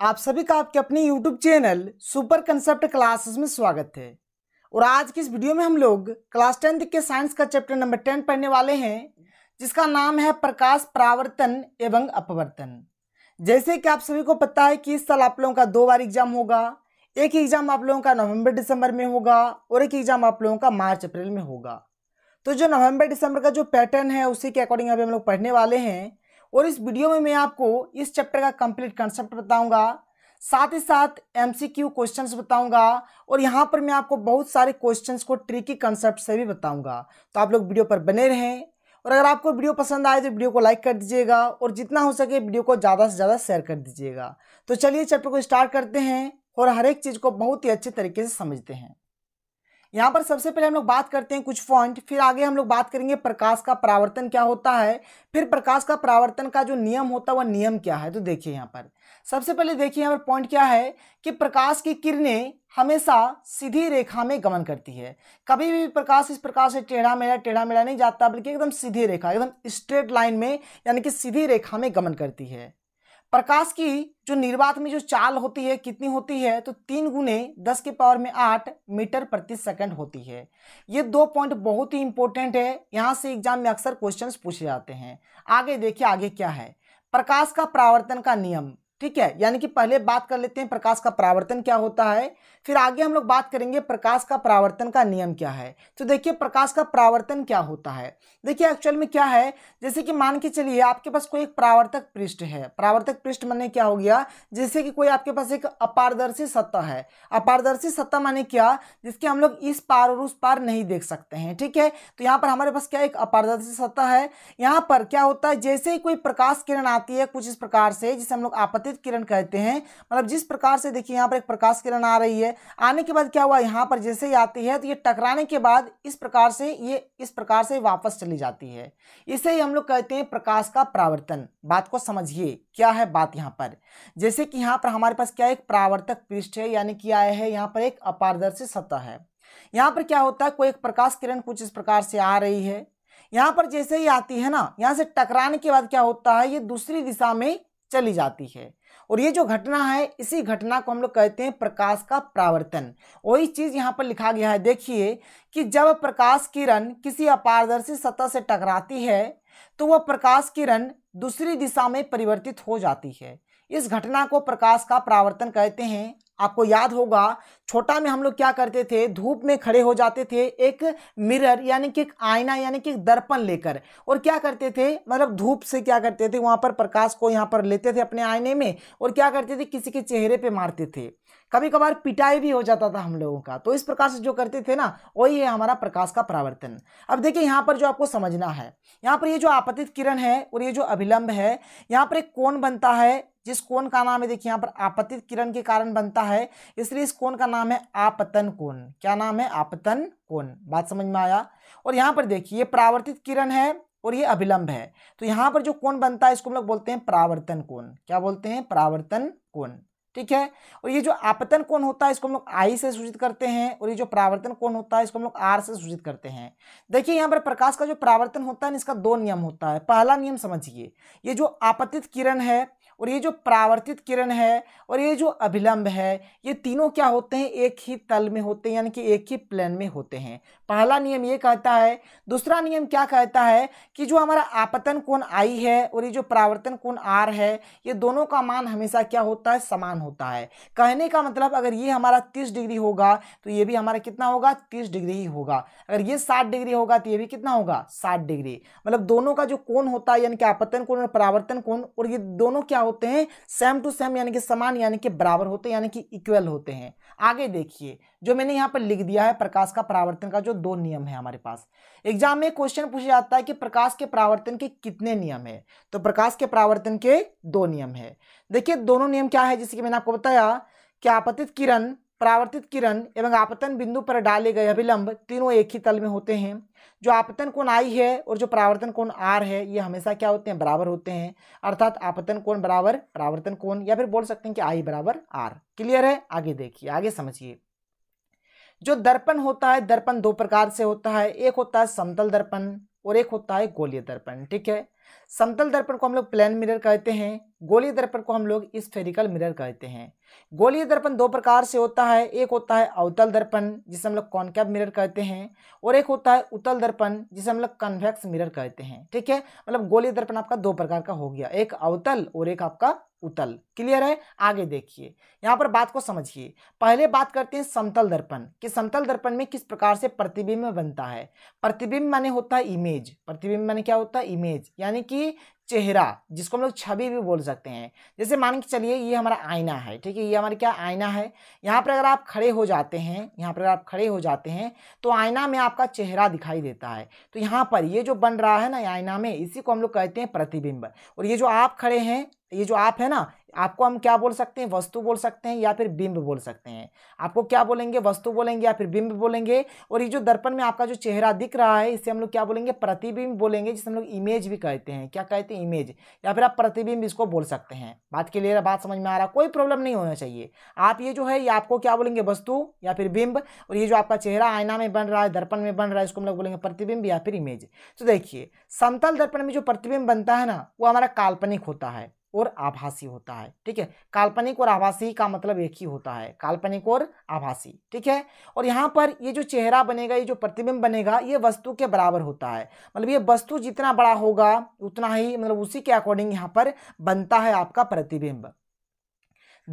आप सभी का आपके अपने YouTube channel Super Concept Classes में स्वागत है और आज की इस वीडियो में हम लोग क्लास टेंथ के साइंस का चैप्टर नंबर टेन पढ़ने वाले हैं जिसका नाम है प्रकाश प्रावर्तन एवं अपवर्तन जैसे कि आप सभी को पता है कि इस साल आप लोगों का दो बार एग्जाम होगा एक एग्जाम आप लोगों का नवम्बर दिसंबर में होगा और एक एग्जाम आप लोगों का मार्च अप्रैल में होगा तो जो नवम्बर दिसंबर का जो पैटर्न है उसी के अकॉर्डिंग अभी हम लोग पढ़ने वाले हैं और इस वीडियो में मैं आपको इस चैप्टर का कंप्लीट कंसेप्ट बताऊंगा साथ ही साथ एमसीक्यू क्वेश्चंस बताऊंगा और यहाँ पर मैं आपको बहुत सारे क्वेश्चंस को ट्रिकी कंसेप्ट से भी बताऊंगा तो आप लोग वीडियो पर बने रहें और अगर आपको वीडियो पसंद आए तो वीडियो को लाइक कर दीजिएगा और जितना हो सके वीडियो को ज़्यादा से ज़्यादा शेयर कर दीजिएगा तो चलिए चैप्टर को स्टार्ट करते हैं और हर एक चीज़ को बहुत ही अच्छे तरीके से समझते हैं यहाँ पर सबसे पहले हम लोग बात करते हैं कुछ पॉइंट फिर आगे हम लोग बात करेंगे प्रकाश का परावर्तन क्या होता है फिर प्रकाश का परावर्तन का जो नियम होता है वह नियम क्या है तो देखिए यहाँ पर सबसे पहले देखिए यहाँ पर पॉइंट क्या है कि प्रकाश की किरणें हमेशा सीधी रेखा में गमन करती है कभी भी प्रकाश इस प्रकार से टेढ़ा मेढ़ा टेढ़ा मेढ़ा नहीं जाता बल्कि एकदम सीधी रेखा एकदम स्ट्रेट लाइन में यानी कि सीधी रेखा में गमन करती है प्रकाश की जो निर्वात में जो चाल होती है कितनी होती है तो तीन गुने दस के पावर में आठ मीटर प्रति सेकंड होती है ये दो पॉइंट बहुत ही इंपॉर्टेंट है यहाँ से एग्जाम में अक्सर क्वेश्चंस पूछे जाते हैं आगे देखिए आगे क्या है प्रकाश का प्रावर्तन का नियम ठीक है यानी कि पहले बात कर लेते हैं प्रकाश का परावर्तन क्या होता है फिर आगे हम लोग बात करेंगे प्रकाश का परावर्तन का नियम क्या है तो देखिए प्रकाश का परावर्तन क्या होता है देखिए एक्चुअल में क्या है जैसे कि मान के चलिए आपके पास कोई एक परावर्तक पृष्ठ है परावर्तक पृष्ठ माने क्या हो गया जैसे कि कोई आपके पास एक अपारदर्शी सत्ता है अपारदर्शी सत्ता माने क्या जिसके हम लोग इस पार और उस पार नहीं देख सकते हैं ठीक है तो यहाँ पर हमारे पास क्या एक अपारदर्शी सत्ता है यहाँ पर क्या होता है जैसे ही कोई प्रकाश किरण आती है कुछ इस प्रकार से जिसे हम लोग आपत्ति परावर्तित किरण कहते हैं मतलब जिस प्रकार से देखिए यहाँ पर एक प्रकाश किरण आ रही है आने के बाद क्या हुआ यहाँ पर जैसे ही आती है तो ये टकराने के बाद इस प्रकार से ये इस प्रकार से वापस चली जाती है इसे ही हम लोग कहते हैं प्रकाश का प्रावर्तन बात को समझिए क्या है बात यहाँ पर जैसे कि यहाँ पर हमारे पास क्या एक प्रावर्तक पृष्ठ है यानी कि आया है यहाँ पर एक अपारदर्शी सतह है यहाँ पर क्या होता है कोई एक प्रकाश किरण कुछ इस प्रकार से आ रही है यहाँ पर जैसे ही आती है ना यहाँ से टकराने के बाद क्या होता है ये दूसरी दिशा में चली जाती है और ये जो घटना है इसी घटना को हम लोग कहते हैं प्रकाश का प्रावर्तन वही चीज़ यहाँ पर लिखा गया है देखिए कि जब प्रकाश किरण किसी अपारदर्शी सतह से टकराती है तो वह प्रकाश किरण दूसरी दिशा में परिवर्तित हो जाती है इस घटना को प्रकाश का प्रावर्तन कहते हैं आपको याद होगा छोटा में हम लोग क्या करते थे धूप में खड़े हो जाते थे एक मिरर यानी कि एक आईना यानी कि एक दर्पण लेकर और क्या करते थे मतलब धूप से क्या करते थे वहाँ पर प्रकाश को यहाँ पर लेते थे अपने आईने में और क्या करते थे किसी के चेहरे पे मारते थे कभी कभार पिटाई भी हो जाता था हम लोगों का तो इस प्रकार से जो करते थे ना वही है हमारा प्रकाश का परावर्तन अब देखिए यहाँ पर जो आपको समझना है यहाँ पर ये जो आपतित किरण है और ये जो अभिलंब है यहाँ पर एक कोण बनता है जिस कोण का नाम है देखिए यहाँ पर आपतित किरण के कारण बनता है इसलिए इस कोण का नाम है आपतन कोण क्या नाम है आपतन कोण बात समझ में आया और यहाँ पर देखिए ये प्रावर्तित किरण है और ये अभिलंब है तो यहाँ पर जो कोण बनता है इसको हम लोग बोलते हैं प्रावर्तन कोण क्या बोलते हैं प्रावर्तन कोण ठीक है और ये जो आपतन कोण होता है इसको हम लोग आई से सूचित करते हैं और ये जो प्रावर्तन कोण होता है इसको हम लोग आर से सूचित करते हैं देखिए यहाँ पर प्रकाश का जो प्रावर्तन होता है इसका दो नियम होता है पहला नियम समझिए ये जो आपतित किरण है और ये जो प्रावर्तित किरण है और ये जो अभिलंब है ये तीनों क्या होते हैं एक ही तल में होते हैं यानी कि एक ही प्लेन में होते हैं पहला नियम ये कहता है दूसरा नियम क्या कहता है कि जो हमारा आपतन कोण आई है और ये जो प्रावर्तन कोण आर है ये दोनों का मान हमेशा क्या होता है समान होता है कहने का मतलब अगर ये हमारा तीस डिग्री होगा तो ये भी हमारा कितना होगा तीस डिग्री ही होगा अगर ये साठ डिग्री होगा तो ये भी कितना होगा साठ डिग्री मतलब दोनों का जो कोण होता है यानी कि आपतन कोण और परावर्तन कोण और ये दोनों क्या होते हैं सेम टू सेम यानी कि समान यानी कि बराबर होते हैं यानी कि इक्वल होते हैं आगे देखिए जो मैंने यहाँ पर लिख दिया है प्रकाश का परावर्तन का जो दो नियम है हमारे पास एग्जाम में क्वेश्चन पूछा जाता है कि प्रकाश के परावर्तन के कितने नियम है तो प्रकाश के परावर्तन के दो नियम है देखिए दोनों नियम क्या है जैसे कि मैंने आपको बताया कि आपतित किरण परावर्तित किरण एवं आपतन बिंदु पर डाले गए अभिलंब तीनों एक ही तल में होते हैं जो आपतन कोण आई है और जो परावर्तन कोण आर है ये हमेशा क्या होते हैं बराबर होते हैं अर्थात आपतन कोण बराबर परावर्तन कोण या फिर बोल सकते हैं कि आई बराबर आर क्लियर है आगे देखिए आगे समझिए जो दर्पण होता है दर्पण दो प्रकार से होता है एक होता है समतल दर्पण और एक होता है गोलीय दर्पण ठीक है समतल दर्पण को हम लोग प्लेन मिरर कहते हैं गोलीय दर्पण को हम लोग स्फेरिकल मिरर कहते हैं गोलीय दर्पण दो प्रकार से होता है एक होता है अवतल दर्पण जिसे हम लोग कॉन्केव मिरर कहते हैं और एक होता है उतल दर्पण जिसे हम लोग कन्वेक्स मिरर कहते हैं ठीक है मतलब गोलीय दर्पण आपका दो प्रकार का हो गया एक अवतल और एक आपका उतल क्लियर है आगे देखिए यहाँ पर बात को समझिए पहले बात करते हैं समतल दर्पण कि समतल दर्पण में किस प्रकार से प्रतिबिंब बनता है प्रतिबिंब माने होता है इमेज प्रतिबिंब माने क्या होता है इमेज यानी यानी कि चेहरा जिसको हम लोग छवि भी बोल सकते हैं जैसे मान के चलिए ये हमारा आईना है ठीक है ये हमारा क्या आईना है यहाँ पर अगर आप खड़े हो जाते हैं यहाँ पर अगर आप खड़े हो जाते हैं तो आईना में आपका चेहरा दिखाई देता है तो यहाँ पर ये जो बन रहा है ना आईना में इसी को हम लोग कहते हैं प्रतिबिंब और ये जो आप खड़े हैं ये जो आप है ना आपको हम क्या बोल सकते हैं वस्तु बोल सकते हैं या फिर बिंब बोल सकते हैं आपको क्या बोलेंगे वस्तु बोलेंगे या फिर बिंब बोलेंगे और ये जो दर्पण में आपका जो चेहरा दिख रहा है इसे हम लोग क्या बोलेंगे प्रतिबिंब बोलेंगे जिसे हम लोग इमेज भी कहते हैं क्या कहते हैं इमेज या फिर आप प्रतिबिंब इसको बोल सकते हैं बात के लिए बात समझ में आ रहा कोई प्रॉब्लम नहीं होना चाहिए आप ये जो है ये आपको क्या बोलेंगे वस्तु या फिर बिंब और ये जो आपका चेहरा आयना में बन रहा है दर्पण में बन रहा है इसको हम लोग बोलेंगे प्रतिबिंब या फिर इमेज तो देखिए समतल दर्पण में जो प्रतिबिंब बनता है ना वो हमारा काल्पनिक होता है और आभासी होता है ठीक है काल्पनिक और आभासी का मतलब एक ही होता है काल्पनिक और आभासी ठीक है और यहाँ पर ये जो चेहरा बनेगा ये जो प्रतिबिंब बनेगा ये वस्तु के बराबर होता है मतलब ये वस्तु जितना बड़ा होगा उतना ही मतलब उसी के अकॉर्डिंग यहाँ पर बनता है आपका प्रतिबिंब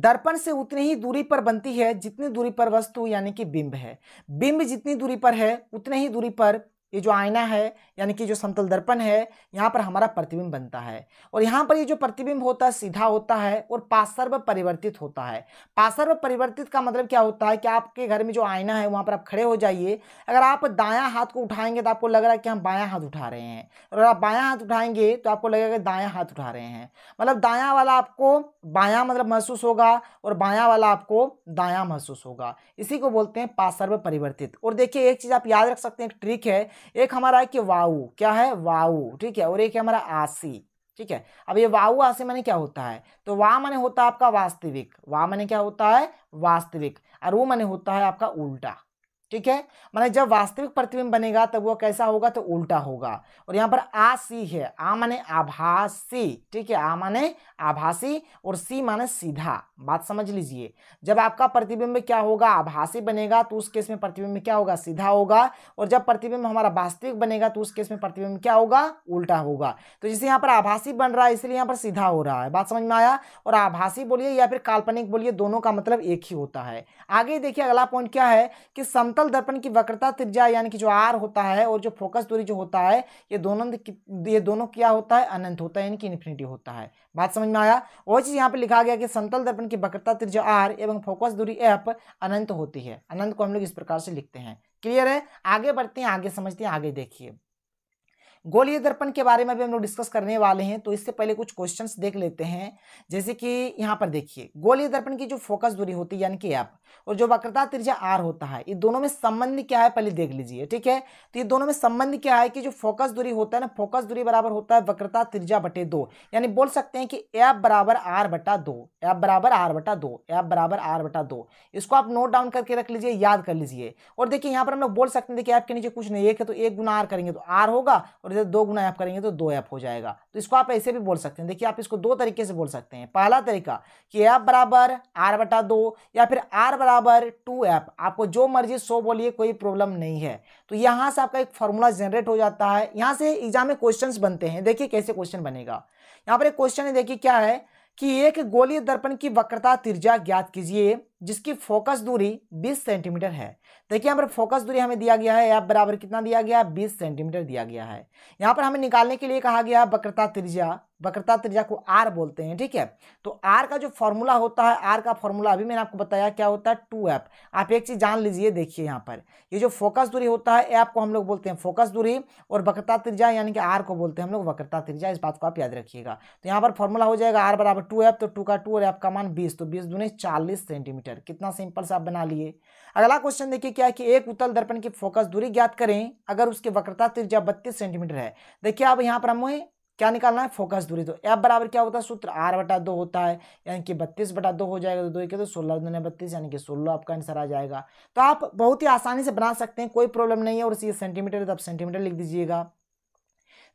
दर्पण से उतनी ही दूरी पर बनती है जितनी दूरी पर वस्तु यानी कि बिंब है बिंब जितनी दूरी पर है उतने ही दूरी पर ये जो आईना है यानी कि जो समतल दर्पण है यहाँ पर हमारा प्रतिबिंब बनता है और यहाँ पर ये जो प्रतिबिंब होता है सीधा होता है और पासर्व परिवर्तित होता है पासर्व परिवर्तित का मतलब क्या होता है कि आपके घर में जो आईना है वहाँ पर आप खड़े हो जाइए अगर आप दायां हाथ को उठाएंगे तो आपको लग रहा है कि हम बाया हाथ उठा रहे हैं और अगर आप बाया हाथ उठाएंगे तो आपको लगेगा दायाँ हाथ उठा रहे हैं मतलब दायाँ वाला आपको बायाँ मतलब महसूस होगा और बायाँ वाला आपको दायाँ महसूस होगा इसी को बोलते हैं पासर्व परिवर्तित और देखिए एक चीज़ आप याद रख सकते हैं एक ट्रिक है एक हमारा है कि वाऊ क्या है वाऊ ठीक है और एक है हमारा आसी ठीक है अब ये वाऊ आसी माने क्या होता है तो वा माने होता है आपका वास्तविक वा माने क्या होता है वास्तविक और वो माने होता है आपका उल्टा ठीक है माने मतलब जब वास्तविक प्रतिबिंब बनेगा तब वो कैसा होगा तो उल्टा होगा और यहाँ पर आ सी है आ माने आभासी ठीक है आ माने आभासी और सी माने सीधा बात समझ लीजिए जब आपका प्रतिबिंब क्या होगा आभासी बनेगा तो उस केस में प्रतिबिंब क्या होगा सीधा होगा और जब प्रतिबिंब हमारा वास्तविक बनेगा तो उस केस में प्रतिबिंब क्या होगा उल्टा होगा तो जैसे यहाँ पर आभासी बन रहा है इसलिए यहाँ पर सीधा हो रहा है बात समझ में आया और आभासी बोलिए या फिर काल्पनिक बोलिए दोनों का मतलब एक ही होता है आगे देखिए अगला पॉइंट क्या है कि सम समतल दर्पण की वक्रता त्रिज्या यानी कि जो आर होता है और जो फोकस दूरी जो होता है ये दोनों ये दोनों क्या होता है अनंत होता है यानी कि इन्फिनिटी होता है बात समझ में आया वही चीज़ यहाँ पे लिखा गया कि समतल दर्पण की वक्रता त्रिज्या आर एवं फोकस दूरी एफ अनंत होती है अनंत को हम लोग इस प्रकार से लिखते हैं क्लियर है आगे बढ़ते हैं आगे समझते हैं आगे देखिए गोलीय दर्पण के बारे में भी हम लोग डिस्कस करने वाले हैं तो इससे पहले कुछ क्वेश्चंस देख लेते हैं जैसे कि यहाँ पर देखिए गोलीय दर्पण की जो फोकस दूरी होती है यानी कि एप और जो वक्रता त्रिज्या आर होता है ये दोनों में संबंध क्या है पहले देख लीजिए ठीक है तो ये दोनों में संबंध क्या है कि जो फोकस दूरी होता है ना फोकस दूरी बराबर होता है वक्रता त्रिज्या बटे दो यानी बोल सकते हैं कि एप बराबर आर बटा दो एप बराबर आर बटा दो एप बराबर आर बटा दो इसको आप नोट डाउन करके रख लीजिए याद कर लीजिए और देखिए यहाँ पर हम लोग बोल सकते हैं देखिए ऐप के नीचे कुछ नहीं एक है तो एक गुना आर करेंगे तो आर होगा और इसे दो गुना ऐप करेंगे तो दो ऐप हो जाएगा तो इसको आप ऐसे भी बोल सकते हैं देखिए आप इसको दो तरीके से बोल सकते हैं पहला तरीका कि ऐप बराबर आर बटा दो या फिर आर बराबर टू ऐप आपको जो मर्जी सो बोलिए कोई प्रॉब्लम नहीं है तो यहाँ से आपका एक फॉर्मूला जनरेट हो जाता है यहाँ से एग्जाम में क्वेश्चन बनते हैं देखिए कैसे क्वेश्चन बनेगा यहाँ पर एक क्वेश्चन है देखिए क्या है कि एक गोलीय दर्पण की वक्रता त्रिज्या ज्ञात कीजिए जिसकी फोकस दूरी 20 सेंटीमीटर है देखिए यहाँ पर फोकस दूरी हमें दिया गया है बराबर कितना दिया गया है 20 सेंटीमीटर दिया गया है यहाँ पर हमें निकालने के लिए कहा गया वक्रता त्रिज्या वक्रता त्रिज्या को आर बोलते हैं ठीक है तो आर का जो फॉर्मूला होता है आर का फॉर्मूला अभी मैंने आपको बताया क्या होता है टू एप आप एक चीज़ जान लीजिए देखिए यहाँ पर ये जो फोकस दूरी होता है ऐप को हम लोग बोलते हैं फोकस दूरी और वक्रता त्रिज्या यानी कि आर को बोलते हैं हम लोग वक्रता त्रिज्या इस बात को आप याद रखिएगा तो यहाँ पर फॉर्मूला हो जाएगा आर बराबर टू एप तो टू का टू और ऐप का मान बीस तो बीस दूनी चालीस सेंटीमीटर कितना सिंपल से आप बना लिए अगला क्वेश्चन देखिए क्या है कि एक उत्तल दर्पण की फोकस दूरी ज्ञात करें अगर उसके वक्रता त्रिज्या बत्तीस सेंटीमीटर है देखिए अब यहाँ पर हमें क्या निकालना है फोकस दूरी तो एफ बराबर क्या होता है सूत्र आर बटा दो होता है यानी कि बत्तीस बटा दो हो जाएगा तो दो के तो सोलह दो बत्तीस यानी कि सोलह आपका आंसर आ जाएगा तो आप बहुत ही आसानी से बना सकते हैं कोई प्रॉब्लम नहीं है और इसी सेंटीमीटर तो आप सेंटीमीटर लिख दीजिएगा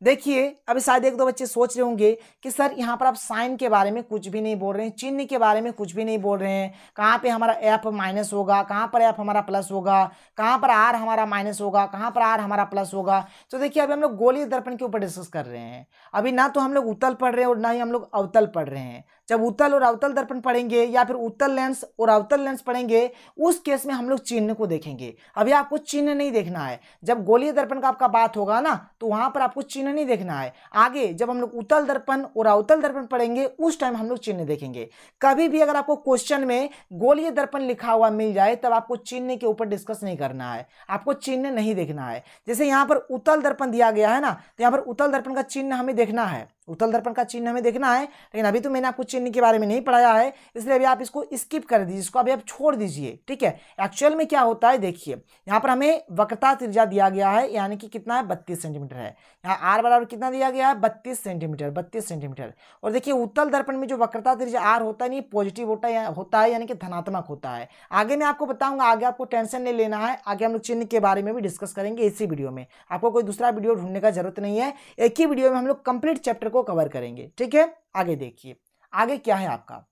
देखिए अभी शायद एक दो बच्चे सोच रहे होंगे कि सर यहाँ पर आप साइन के बारे में कुछ भी नहीं बोल रहे हैं चिन्ह के बारे में कुछ भी नहीं बोल रहे हैं कहाँ पे हमारा एफ माइनस होगा कहाँ पर एफ हमारा प्लस होगा कहाँ पर आर हमारा माइनस होगा कहाँ पर आर हमारा प्लस होगा तो देखिए अभी हम लोग गोली दर्पण के ऊपर डिस्कस कर रहे हैं अभी ना तो हम लोग उतल पढ़ रहे हैं और ना ही हम लोग अवतल पढ़ रहे हैं जब उत्तल और अवतल दर्पण पढ़ेंगे या फिर उत्तल लेंस और अवतल लेंस पढ़ेंगे उस केस में हम लोग चिन्ह को देखेंगे अभी आपको चिन्ह नहीं देखना है जब गोलीय दर्पण का आपका बात होगा ना तो वहां पर आपको चिन्ह नहीं देखना है आगे जब हम लोग उत्तल दर्पण और अवतल दर्पण पढ़ेंगे उस टाइम हम लोग चिन्ह देखेंगे कभी भी अगर आपको क्वेश्चन में गोलीय दर्पण लिखा हुआ मिल जाए तब आपको चिन्ह के ऊपर डिस्कस नहीं करना है आपको चिन्ह नहीं देखना है जैसे यहाँ पर उत्तल दर्पण दिया गया है ना तो यहाँ पर उत्तल दर्पण का चिन्ह हमें देखना है उत्तल दर्पण का चिन्ह हमें देखना है लेकिन अभी तो मैंने आपको चिन्ह के बारे में नहीं पढ़ाया है इसलिए अभी आप इसको स्किप कर दीजिए इसको अभी आप छोड़ दीजिए ठीक है एक्चुअल में क्या होता है देखिए यहाँ पर हमें वक्रता त्रिज्या दिया गया है यानी कि कितना है बत्तीस सेंटीमीटर है यहाँ आर बराबर कितना दिया गया है बत्तीस सेंटीमीटर बत्तीस सेंटीमीटर और देखिए उत्तल दर्पण में जो वक्रता त्रिज्या आर होता है नहीं पॉजिटिव होता है होता है यानी कि धनात्मक होता है आगे मैं आपको बताऊंगा आगे आपको टेंशन नहीं लेना है आगे हम लोग चिन्ह के बारे में भी डिस्कस करेंगे इसी वीडियो में आपको कोई दूसरा वीडियो ढूंढने का जरूरत नहीं है एक ही वीडियो में हम लोग कंप्लीट चैप्टर को को कवर करेंगे ठीक है आगे देखिए आगे क्या है आपका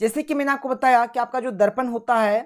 जैसे कि मैंने आपको बताया कि आपका जो दर्पण होता है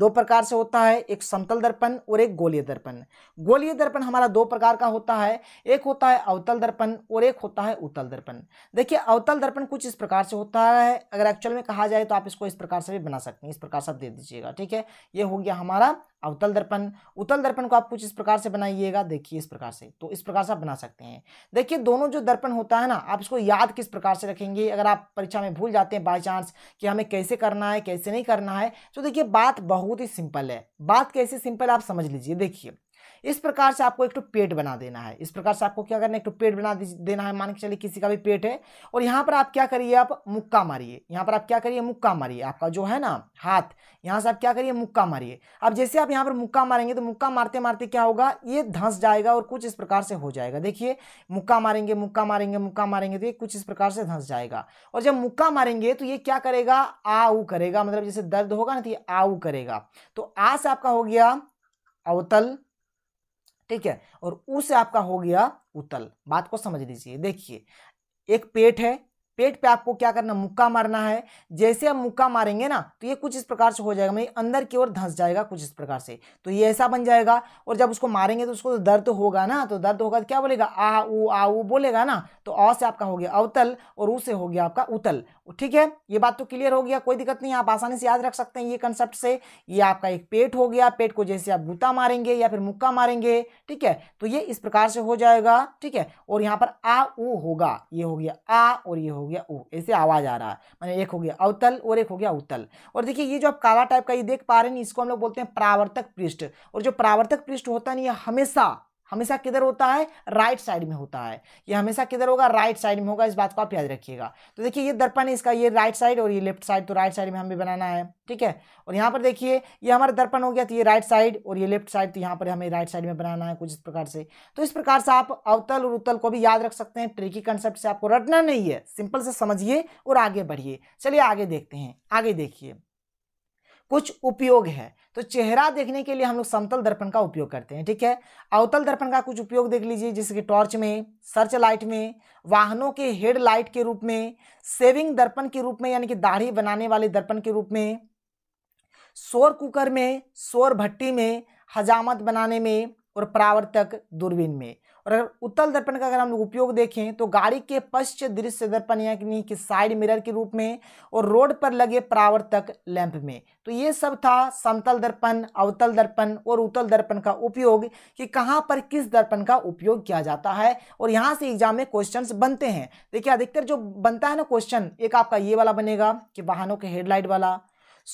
दो प्रकार से होता है एक समतल दर्पण और एक गोलीय दर्पण गोलीय दर्पण हमारा दो प्रकार का होता है एक होता है अवतल दर्पण और एक होता है उतल दर्पण देखिए अवतल दर्पण कुछ इस प्रकार से होता है अगर एक्चुअल में कहा जाए तो आप इसको इस प्रकार से भी बना सकते हैं इस प्रकार से दे दीजिएगा ठीक है ये हो गया हमारा अवतल दर्पण उतल दर्पण को आप कुछ इस प्रकार से बनाइएगा देखिए इस प्रकार से तो इस प्रकार से आप बना सकते हैं देखिए दोनों जो दर्पण होता है ना आप इसको याद किस प्रकार से रखेंगे अगर आप परीक्षा में भूल जाते हैं बाई चांस कि हमें कैसे करना है कैसे नहीं करना है तो देखिए बात बहुत ही सिंपल है बात कैसे सिंपल आप समझ लीजिए देखिए इस प्रकार से आपको एक टू पेट बना देना है इस प्रकार से आपको क्या करना है एक टू पेट बना देना है मान के चलिए किसी का भी पेट है और यहाँ पर आप क्या करिए आप मुक्का मारिए यहाँ पर आप क्या करिए मुक्का मारिए आपका जो है ना हाथ यहाँ से आप क्या करिए मुक्का मारिए अब जैसे आप यहाँ पर मुक्का मारेंगे तो मुक्का मारते मारते क्या होगा ये धंस जाएगा और कुछ इस प्रकार से हो जाएगा देखिए मुक्का मारेंगे मुक्का मारेंगे मुक्का मारेंगे तो ये कुछ इस प्रकार से धंस जाएगा और जब मुक्का मारेंगे तो ये क्या करेगा आऊ करेगा मतलब जैसे दर्द होगा ना तो ये आऊ करेगा तो आ से आपका हो गया अवतल ठीक है और ऊ से आपका हो गया उतल बात को समझ लीजिए देखिए एक पेट है पेट पे आपको क्या करना मुक्का मारना है जैसे आप मुक्का मारेंगे ना तो ये कुछ इस प्रकार से हो जाएगा मैं मतलब अंदर की ओर धंस जाएगा कुछ इस प्रकार से तो ये ऐसा बन जाएगा और जब उसको मारेंगे तो उसको दर्द होगा ना तो दर्द होगा तो क्या बोलेगा आ ऊ आ ऊ बोलेगा ना तो आ से आपका हो गया अवतल और ऊ से हो गया आपका उतल तो ठीक है ये बात तो क्लियर हो गया कोई दिक्कत नहीं आप आसानी से याद रख सकते हैं ये कंसेप्ट से ये आपका एक पेट हो गया पेट को जैसे आप गुता मारेंगे या फिर मुक्का मारेंगे ठीक है तो ये इस प्रकार से हो जाएगा ठीक है और यहाँ पर आ उ होगा ये हो गया आ और ये हो गया ऊ ऐसे आवाज़ आ रहा है मैंने एक हो गया अवतल और एक हो गया उतल और देखिए ये जो आप काला टाइप का ये देख पा रहे हैं इसको हम लोग बोलते हैं प्रावर्तक पृष्ठ और जो प्रावर्तक पृष्ठ होता है ना ये हमेशा हमेशा किधर होता है राइट साइड में होता है ये हमेशा किधर होगा राइट साइड में होगा इस बात को आप याद रखिएगा तो देखिए ये दर्पण है इसका ये राइट साइड और ये लेफ्ट साइड तो राइट साइड में हमें बनाना है ठीक है और यहाँ पर देखिए ये हमारा दर्पण हो गया तो ये राइट साइड और ये लेफ्ट साइड तो यहाँ पर हमें राइट साइड में बनाना है कुछ इस प्रकार से तो इस प्रकार से आप अवतल और उत्तल को भी याद रख सकते हैं ट्रिकी कंसेप्ट से आपको रटना नहीं है सिंपल से समझिए और आगे बढ़िए चलिए आगे देखते हैं आगे देखिए कुछ उपयोग है तो चेहरा देखने के लिए हम लोग समतल दर्पण का उपयोग करते हैं ठीक है अवतल दर्पण का कुछ उपयोग देख लीजिए जैसे कि टॉर्च में सर्च लाइट में वाहनों के हेड लाइट के रूप में सेविंग दर्पण के रूप में यानी कि दाढ़ी बनाने वाले दर्पण के रूप में शोर कुकर में शोर भट्टी में हजामत बनाने में और परावर्तक दूरबीन में और अगर उत्तल दर्पण का अगर हम लोग उपयोग देखें तो गाड़ी के पश्च दृश्य दर्पण यानी कि साइड मिरर के रूप में और रोड पर लगे परावर्तक लैंप में तो ये सब था समतल दर्पण अवतल दर्पण और उत्तल दर्पण का उपयोग कि कहाँ पर किस दर्पण का उपयोग किया जाता है और यहाँ से एग्जाम में क्वेश्चन बनते हैं देखिए अधिकतर जो बनता है ना क्वेश्चन एक आपका ये वाला बनेगा कि वाहनों के हेडलाइट वाला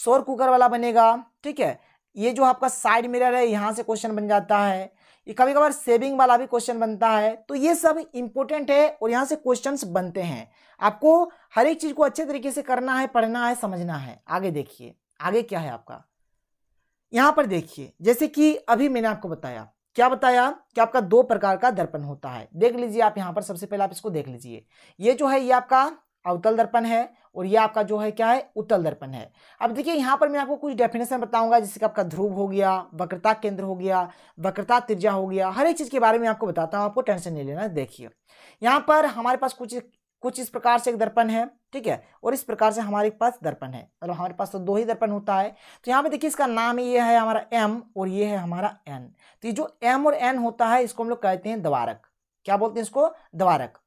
शोर कुकर वाला बनेगा ठीक है ये जो आपका साइड मिरर है यहाँ से क्वेश्चन बन जाता है ये कभी कभार सेविंग वाला भी क्वेश्चन बनता है तो ये सब इंपॉर्टेंट है और यहाँ से क्वेश्चंस बनते हैं आपको हर एक चीज़ को अच्छे तरीके से करना है पढ़ना है समझना है आगे देखिए आगे क्या है आपका यहाँ पर देखिए जैसे कि अभी मैंने आपको बताया क्या बताया कि आपका दो प्रकार का दर्पण होता है देख लीजिए आप यहाँ पर सबसे पहले आप इसको देख लीजिए ये जो है ये आपका अवतल दर्पण है और ये आपका जो है क्या है उत्तल दर्पण है अब देखिए यहाँ पर मैं आपको कुछ डेफिनेशन बताऊंगा जैसे कि आपका ध्रुव हो गया वक्रता केंद्र हो गया वक्रता त्रिज्या हो गया हर एक चीज़ के बारे में आपको बताता हूँ आपको टेंशन नहीं लेना देखिए यहाँ पर हमारे पास कुछ कुछ इस प्रकार से एक दर्पण है ठीक है और इस प्रकार से हमारे पास दर्पण है मतलब हमारे पास तो दो ही दर्पण होता है तो यहाँ पे देखिए इसका नाम ये है हमारा एम और ये है हमारा एन तो ये जो एम और एन होता है इसको हम लोग कहते हैं द्वारक क्या बोलते हैं इसको द्वारक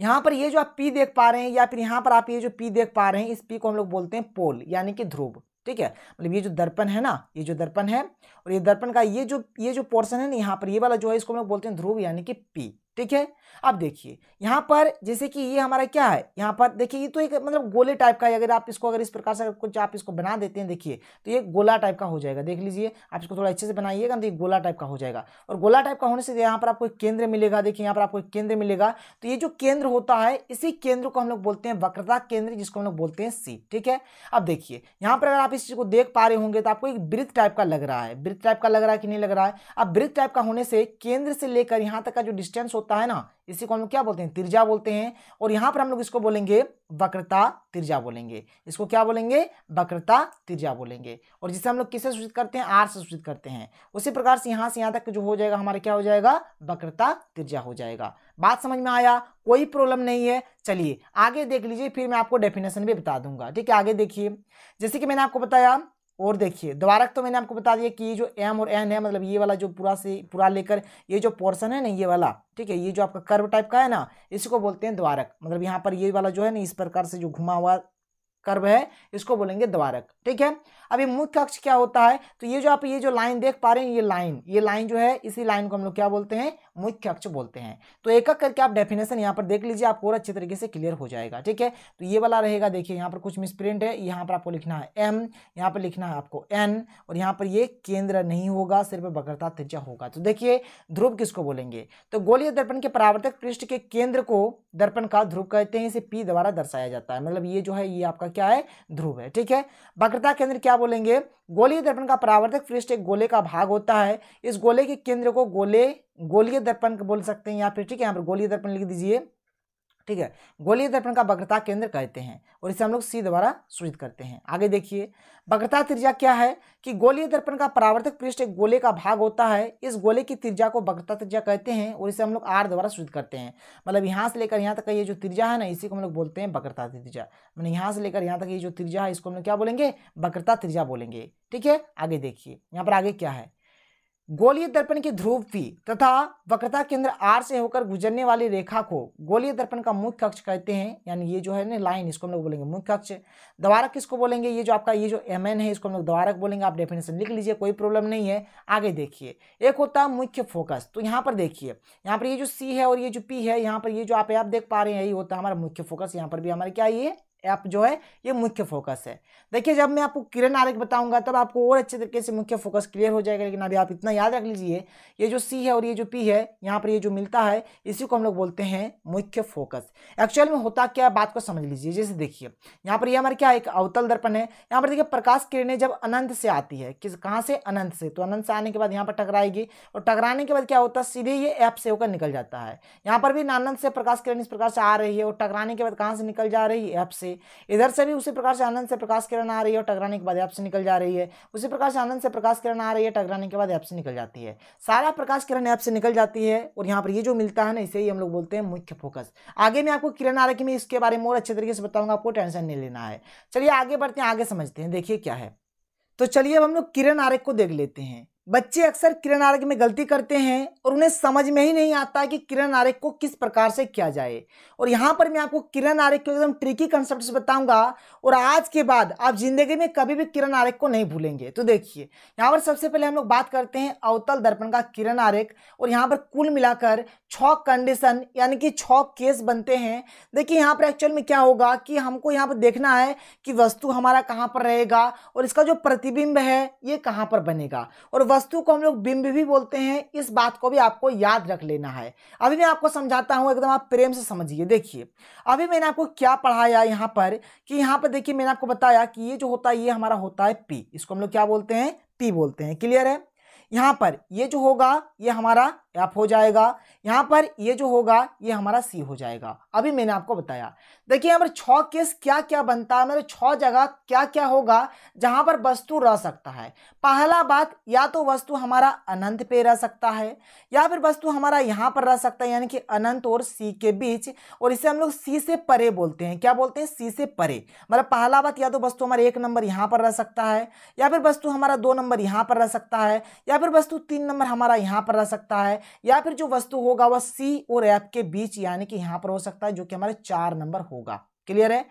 यहाँ पर ये जो आप पी देख पा रहे हैं या फिर यहाँ पर आप ये जो पी देख पा रहे हैं इस पी को हम लोग बोलते हैं पोल यानी कि ध्रुव ठीक है मतलब ये जो दर्पण है ना ये जो दर्पण है और ये दर्पण का ये जो ये जो पोर्सन है ना यहाँ पर ये वाला जो है इसको हम लोग बोलते हैं ध्रुव यानी कि पी ठीक है अब देखिए यहाँ पर जैसे कि ये हमारा क्या है यहाँ पर देखिए ये तो एक मतलब गोले टाइप का है अगर आप इसको अगर इस प्रकार से कुछ आप इसको बना देते हैं देखिए तो ये गोला टाइप का हो जाएगा देख लीजिए आप इसको थोड़ा अच्छे से बनाइएगा तो ये गोला टाइप का हो जाएगा और गोला टाइप का होने से यहाँ पर आपको एक केंद्र मिलेगा देखिए यहाँ पर आपको एक केंद्र मिलेगा तो ये जो केंद्र होता है इसी केंद्र को हम लोग बोलते हैं वक्रता केंद्र जिसको हम लोग बोलते हैं सी ठीक है अब देखिए यहाँ पर अगर आप इस चीज़ को देख पा रहे होंगे तो आपको एक वृत्त टाइप का लग रहा है वृत्त टाइप का लग रहा है कि नहीं लग रहा है अब वृत्त टाइप का होने से केंद्र से लेकर यहाँ तक का जो डिस्टेंस होता होता है ना इसी को हम लोग क्या बोलते हैं तिरजा बोलते हैं और यहाँ पर हम लोग इसको बोलेंगे वक्रता तिरजा बोलेंगे इसको क्या बोलेंगे वक्रता तिरजा बोलेंगे और जिसे हम लोग किसे सूचित करते हैं आर से सूचित करते हैं उसी प्रकार से यहाँ से यहाँ तक जो हो जाएगा हमारा क्या हो जाएगा वक्रता तिरजा हो जाएगा बात समझ में आया कोई प्रॉब्लम नहीं है चलिए आगे देख लीजिए फिर मैं आपको डेफिनेशन भी बता दूंगा ठीक है आगे देखिए जैसे कि मैंने आपको बताया और देखिए द्वारक तो मैंने आपको बता दिया कि ये जो एम और एन है मतलब ये वाला जो पूरा से पूरा लेकर ये जो पोर्सन है ना ये वाला ठीक है ये जो आपका कर्व टाइप का है ना इसको बोलते हैं द्वारक मतलब यहाँ पर ये वाला जो है ना इस प्रकार से जो घुमा हुआ कर्व है इसको बोलेंगे द्वारक ठीक है अभी मुख्य अक्ष क्या होता है तो ये जो आप ये जो लाइन देख पा रहे हैं ये लाइन ये लाइन जो है इसी लाइन को हम लोग क्या बोलते हैं मुख्य अक्ष बोलते हैं तो एक एक करके आप डेफिनेशन यहाँ पर देख लीजिए आपको और अच्छे तरीके से क्लियर हो जाएगा ठीक है तो ये वाला रहेगा देखिए यहाँ पर कुछ मिसप्रिंट है यहाँ पर आपको लिखना है एम यहाँ पर लिखना है आपको एन और यहाँ पर ये केंद्र नहीं होगा सिर्फ बकरता त्रिज्या होगा तो देखिए ध्रुव किसको बोलेंगे तो गोलीय दर्पण के परावर्तक पृष्ठ के केंद्र को दर्पण का ध्रुव कहते हैं इसे पी द्वारा दर्शाया जाता है मतलब ये जो है ये आपका क्या है ध्रुव है ठीक है बकरता केंद्र क्या बोलेंगे गोलीय दर्पण का परावर्तक पृष्ठ एक गोले का भाग होता है इस गोले के केंद्र को गोले गोलीय दर्पण बोल सकते हैं या फिर ठीक है यहाँ पर गोलीय दर्पण लिख दीजिए ठीक है गोलीय दर्पण का वक्रता केंद्र कहते हैं और इसे हम लोग सी द्वारा सूचित करते हैं आगे देखिए वक्रता त्रिज्या क्या है कि गोलीय दर्पण का परावर्तक पृष्ठ एक गोले का भाग होता है इस गोले की त्रिज्या को वक्रता त्रिज्या कहते हैं और इसे हम लोग आर द्वारा सूचित करते हैं मतलब यहाँ से लेकर यहाँ तक का ये जो त्रिज्या है ना इसी को हम लोग बोलते हैं वक्रता त्रिज्या मैंने मतलब यहाँ से लेकर यहाँ तक ये जो त्रिज्या है इसको हम लोग क्या बोलेंगे वक्रता त्रिज्या बोलेंगे ठीक है आगे देखिए यहाँ पर आगे क्या है गोलीय दर्पण की ध्रुव पी तथा वक्रता केंद्र आर से होकर गुजरने वाली रेखा को गोलीय दर्पण का मुख्य कक्ष कहते हैं यानी ये जो है ना लाइन इसको हम लोग बोलेंगे मुख्य कक्ष द्वारक किसको बोलेंगे ये जो आपका ये जो एम है इसको हम लोग द्वारक बोलेंगे आप डेफिनेशन लिख लीजिए कोई प्रॉब्लम नहीं है आगे देखिए एक होता है मुख्य फोकस तो यहाँ पर देखिए यहाँ पर ये जो सी है और ये जो पी है यहाँ पर ये जो आप देख पा रहे हैं ये होता है हमारा मुख्य फोकस यहाँ पर भी हमारे क्या ये ऐप जो है ये मुख्य फोकस है देखिए जब मैं आपको किरण आरेख बताऊंगा तब आपको और अच्छे तरीके से मुख्य फोकस क्लियर हो जाएगा लेकिन अभी आप इतना याद रख लीजिए ये जो सी है और ये जो पी है यहाँ पर ये जो मिलता है इसी को हम लोग बोलते हैं मुख्य फोकस एक्चुअल में होता क्या है बात को समझ लीजिए जैसे देखिए यहाँ पर ये हमारे क्या एक अवतल दर्पण है यहाँ पर देखिए प्रकाश किरणें जब अनंत से आती है किस कहाँ से अनंत से तो अनंत से आने के बाद यहाँ पर टकराएगी और टकराने के बाद क्या होता है सीधे ये ऐप से होकर निकल जाता है यहाँ पर भी अनंत से प्रकाश किरण इस प्रकार से आ रही है और टकराने के बाद कहाँ से निकल जा रही है ऐप से गई इधर से भी उसी प्रकार से आनंद से प्रकाश किरण आ रही है और टकराने के बाद ऐप से निकल जा रही है उसी प्रकार से आनंद से प्रकाश किरण आ रही है टकराने के बाद ऐप से निकल जाती है सारा प्रकाश किरण ऐप से निकल जाती है और यहाँ पर ये जो मिलता है ना इसे ही हम लोग बोलते हैं मुख्य फोकस आगे मैं आपको किरण आ रहा है कि मैं इसके बारे में और अच्छे तरीके से बताऊंगा आपको टेंशन नहीं लेना है चलिए आगे बढ़ते हैं आगे समझते हैं देखिए क्या है तो चलिए अब हम लोग किरण आरेख को देख लेते हैं बच्चे अक्सर किरण आर्क में गलती करते हैं और उन्हें समझ में ही नहीं आता कि किरण आर्क को किस प्रकार से किया जाए और यहाँ पर मैं आपको किरण आर्क के एकदम ट्रिकी कंसेप्ट बताऊंगा और आज के बाद आप जिंदगी में कभी भी किरण आर्क को नहीं भूलेंगे तो देखिए यहाँ पर सबसे पहले हम लोग बात करते हैं अवतल दर्पण का किरण आर्क और यहाँ पर कुल मिलाकर छः कंडीशन यानी कि छः केस बनते हैं देखिए यहाँ पर एक्चुअल में क्या होगा कि हमको यहाँ पर देखना है कि वस्तु हमारा कहाँ पर रहेगा और इसका जो प्रतिबिंब है ये कहाँ पर बनेगा और वस्तु को हम लोग बिंब भी बोलते हैं इस बात को भी आपको याद रख लेना है अभी मैं आपको समझाता हूँ एकदम आप प्रेम से समझिए देखिए अभी मैंने आपको क्या पढ़ाया यहाँ पर कि यहाँ पर देखिए मैंने आपको बताया कि ये जो होता है ये हमारा होता है पी इसको हम लोग क्या बोलते हैं पी बोलते हैं क्लियर है यहाँ पर ये जो होगा ये हमारा एफ हो जाएगा यहाँ पर ये जो होगा ये हमारा सी हो जाएगा अभी मैंने आपको बताया देखिए हमारे छ केस क्या क्या बनता है मेरे छः जगह क्या क्या होगा जहाँ पर वस्तु रह सकता है पहला बात या तो वस्तु हमारा अनंत पे रह सकता है या फिर वस्तु हमारा यहाँ पर रह सकता है यानी कि अनंत और सी के बीच और इसे हम लोग सी से परे बोलते हैं क्या बोलते हैं सी से परे मतलब पहला बात या तो वस्तु हमारा एक नंबर यहाँ पर रह सकता है या फिर वस्तु हमारा दो नंबर यहाँ पर रह सकता है या फिर वस्तु तीन नंबर हमारा यहाँ पर रह सकता है या फिर जो वस्तु होगा वह सी और एफ के बीच यानी कि यहां पर हो सकता है जो कि हमारा चार नंबर होगा क्लियर है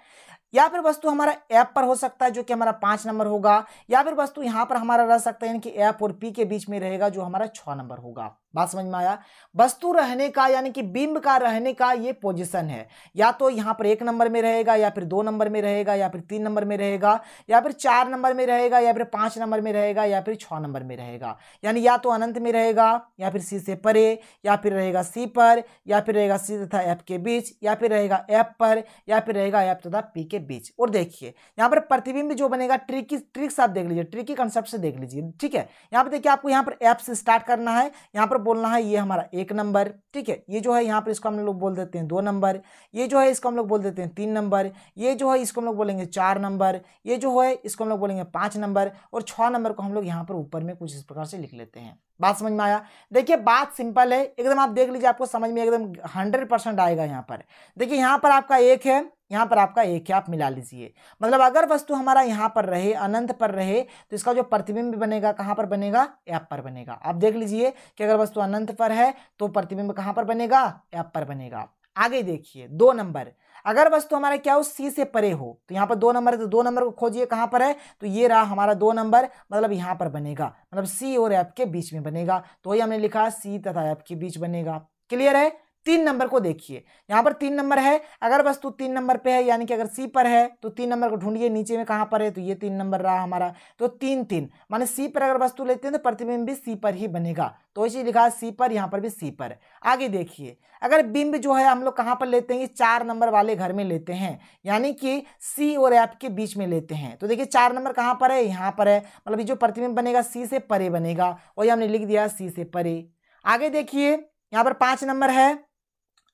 या फिर वस्तु हमारा एप पर हो सकता है जो कि हमारा पांच नंबर होगा या फिर वस्तु यहां पर हमारा रह सकता है यानी कि ऐप और पी के बीच में रहेगा जो हमारा छ नंबर होगा बात समझ में आया वस्तु रहने का यानी कि बिंब का रहने का ये पोजीशन है या तो यहाँ पर एक नंबर में रहेगा या फिर दो नंबर में रहेगा या फिर तीन नंबर में रहेगा या फिर चार नंबर में रहेगा या फिर पाँच नंबर में रहेगा या फिर छः नंबर में रहेगा यानी या तो अनंत में रहेगा या फिर सी से परे या फिर रहेगा सी पर या फिर रहेगा सी तथा एफ के बीच या फिर रहेगा एफ पर या फिर रहेगा एफ तथा पी के बीच और देखिए यहाँ पर प्रतिबिंब जो बनेगा ट्रिकी ट्रिक्स आप देख लीजिए ट्रिकी कंसेप्ट से देख लीजिए ठीक है यहाँ पर देखिए आपको यहाँ पर एफ से स्टार्ट करना है यहाँ पर बोलना है ये हमारा एक नंबर ठीक है ये जो है यहाँ पर इसको हम लोग बोल देते हैं दो नंबर ये जो है इसको हम लोग बोल देते हैं तीन नंबर ये जो है इसको हम लोग बोलेंगे चार नंबर ये जो है इसको हम लोग बोलेंगे पाँच नंबर और छः नंबर को हम लोग यहाँ पर ऊपर में कुछ इस प्रकार से लिख लेते हैं बात समझ में आया देखिए बात सिंपल है एकदम आप देख लीजिए आपको समझ में एकदम हंड्रेड परसेंट आएगा यहाँ पर देखिए यहाँ पर आपका एक है यहाँ पर आपका एक ही आप मिला लीजिए मतलब अगर वस्तु हमारा यहाँ पर रहे अनंत पर रहे तो इसका जो प्रतिबिंब बनेगा कहाँ पर बनेगा ऐप पर बनेगा आप देख लीजिए कि अगर वस्तु अनंत पर है तो प्रतिबिंब कहाँ पर बनेगा ऐप पर बनेगा आगे देखिए दो नंबर अगर वस्तु हमारा क्या उस सी से परे हो तो यहाँ पर दो नंबर है तो दो नंबर को खोजिए कहाँ पर है तो ये रहा हमारा दो नंबर मतलब यहाँ पर बनेगा मतलब सी और ऐप के बीच में बनेगा तो ये हमने लिखा सी तथा ऐप के बीच बनेगा क्लियर है तीन नंबर को देखिए यहाँ पर तीन नंबर है अगर वस्तु तीन नंबर पे है यानी कि अगर सी पर है तो तीन नंबर को ढूंढिए नीचे में कहाँ पर है तो ये तीन नंबर रहा हमारा तो तीन तीन माने सी पर अगर वस्तु लेते हैं तो प्रतिबिंब भी सी पर ही बनेगा तो इसी लिखा सी पर यहाँ पर भी सी पर आगे देखिए अगर बिंब जो है हम लोग कहाँ पर लेते हैं चार नंबर वाले घर में लेते हैं यानी कि सी और एफ के बीच में लेते हैं तो देखिए चार नंबर कहाँ पर है यहाँ पर है मतलब ये जो प्रतिबिंब बनेगा सी से परे बनेगा वही हमने लिख दिया सी से परे आगे देखिए यहाँ पर पाँच नंबर है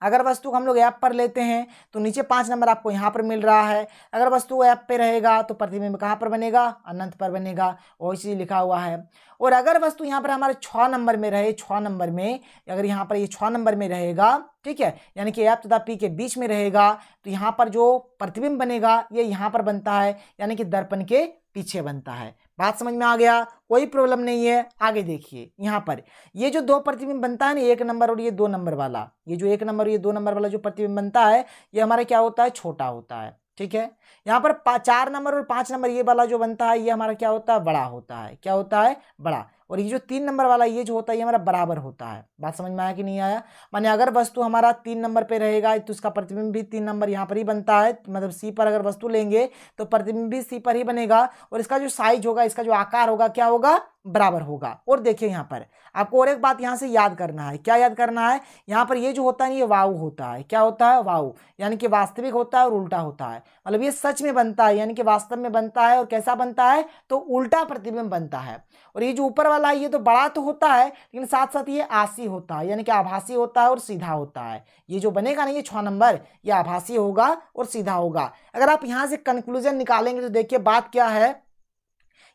अगर वस्तु हम लोग ऐप पर लेते हैं तो नीचे पाँच नंबर आपको यहाँ पर मिल रहा है अगर वस्तु ऐप पे रहेगा तो प्रतिबिंब कहाँ पर बनेगा अनंत पर बनेगा वही चीज़ लिखा हुआ है और अगर वस्तु यहाँ पर हमारे छः नंबर में रहे छः नंबर में अगर यहाँ पर ये यह छः नंबर में रहेगा ठीक है यानी कि ऐप तथा पी के बीच में रहेगा तो यहाँ पर जो प्रतिबिंब बनेगा ये यह यहाँ पर बनता है यानी कि दर्पण के पीछे बनता है बात समझ में आ गया कोई प्रॉब्लम नहीं है आगे देखिए यहाँ पर ये जो दो प्रतिबिंब बनता है ना एक नंबर और ये दो नंबर वाला ये जो एक नंबर और ये दो नंबर वाला जो प्रतिबिंब बनता है ये हमारा क्या होता है छोटा होता है ठीक है यहाँ पर चार नंबर और पाँच नंबर ये वाला जो बनता है ये हमारा क्या होता है बड़ा होता है क्या होता है बड़ा और ये जो तीन नंबर वाला ये जो होता है ये हमारा बराबर होता है बात समझ में आया कि नहीं आया माने अगर वस्तु हमारा तीन नंबर पर रहेगा तो उसका प्रतिबिंब भी तीन नंबर यहाँ पर ही बनता है मतलब सी पर अगर वस्तु लेंगे तो प्रतिबिंब भी सी पर ही बनेगा और इसका जो साइज होगा इसका जो आकार होगा क्या होगा बराबर होगा और देखिए यहाँ पर आपको और एक बात यहाँ से याद करना है क्या याद करना है यहाँ पर ये जो होता है ये वाऊ होता है क्या होता है वाऊ यानी कि वास्तविक होता है और उल्टा होता है मतलब ये सच में बनता है यानी कि वास्तव में बनता है और कैसा बनता है तो उल्टा प्रतिबिंब बनता है और ये जो ऊपर वाला है ये तो बड़ा तो होता है लेकिन साथ साथ ये आसी होता है यानी कि आभासी होता है और सीधा होता है ये जो बनेगा ना ये छः नंबर ये आभासी होगा और सीधा होगा अगर आप यहाँ से कंक्लूजन निकालेंगे तो देखिए बात क्या है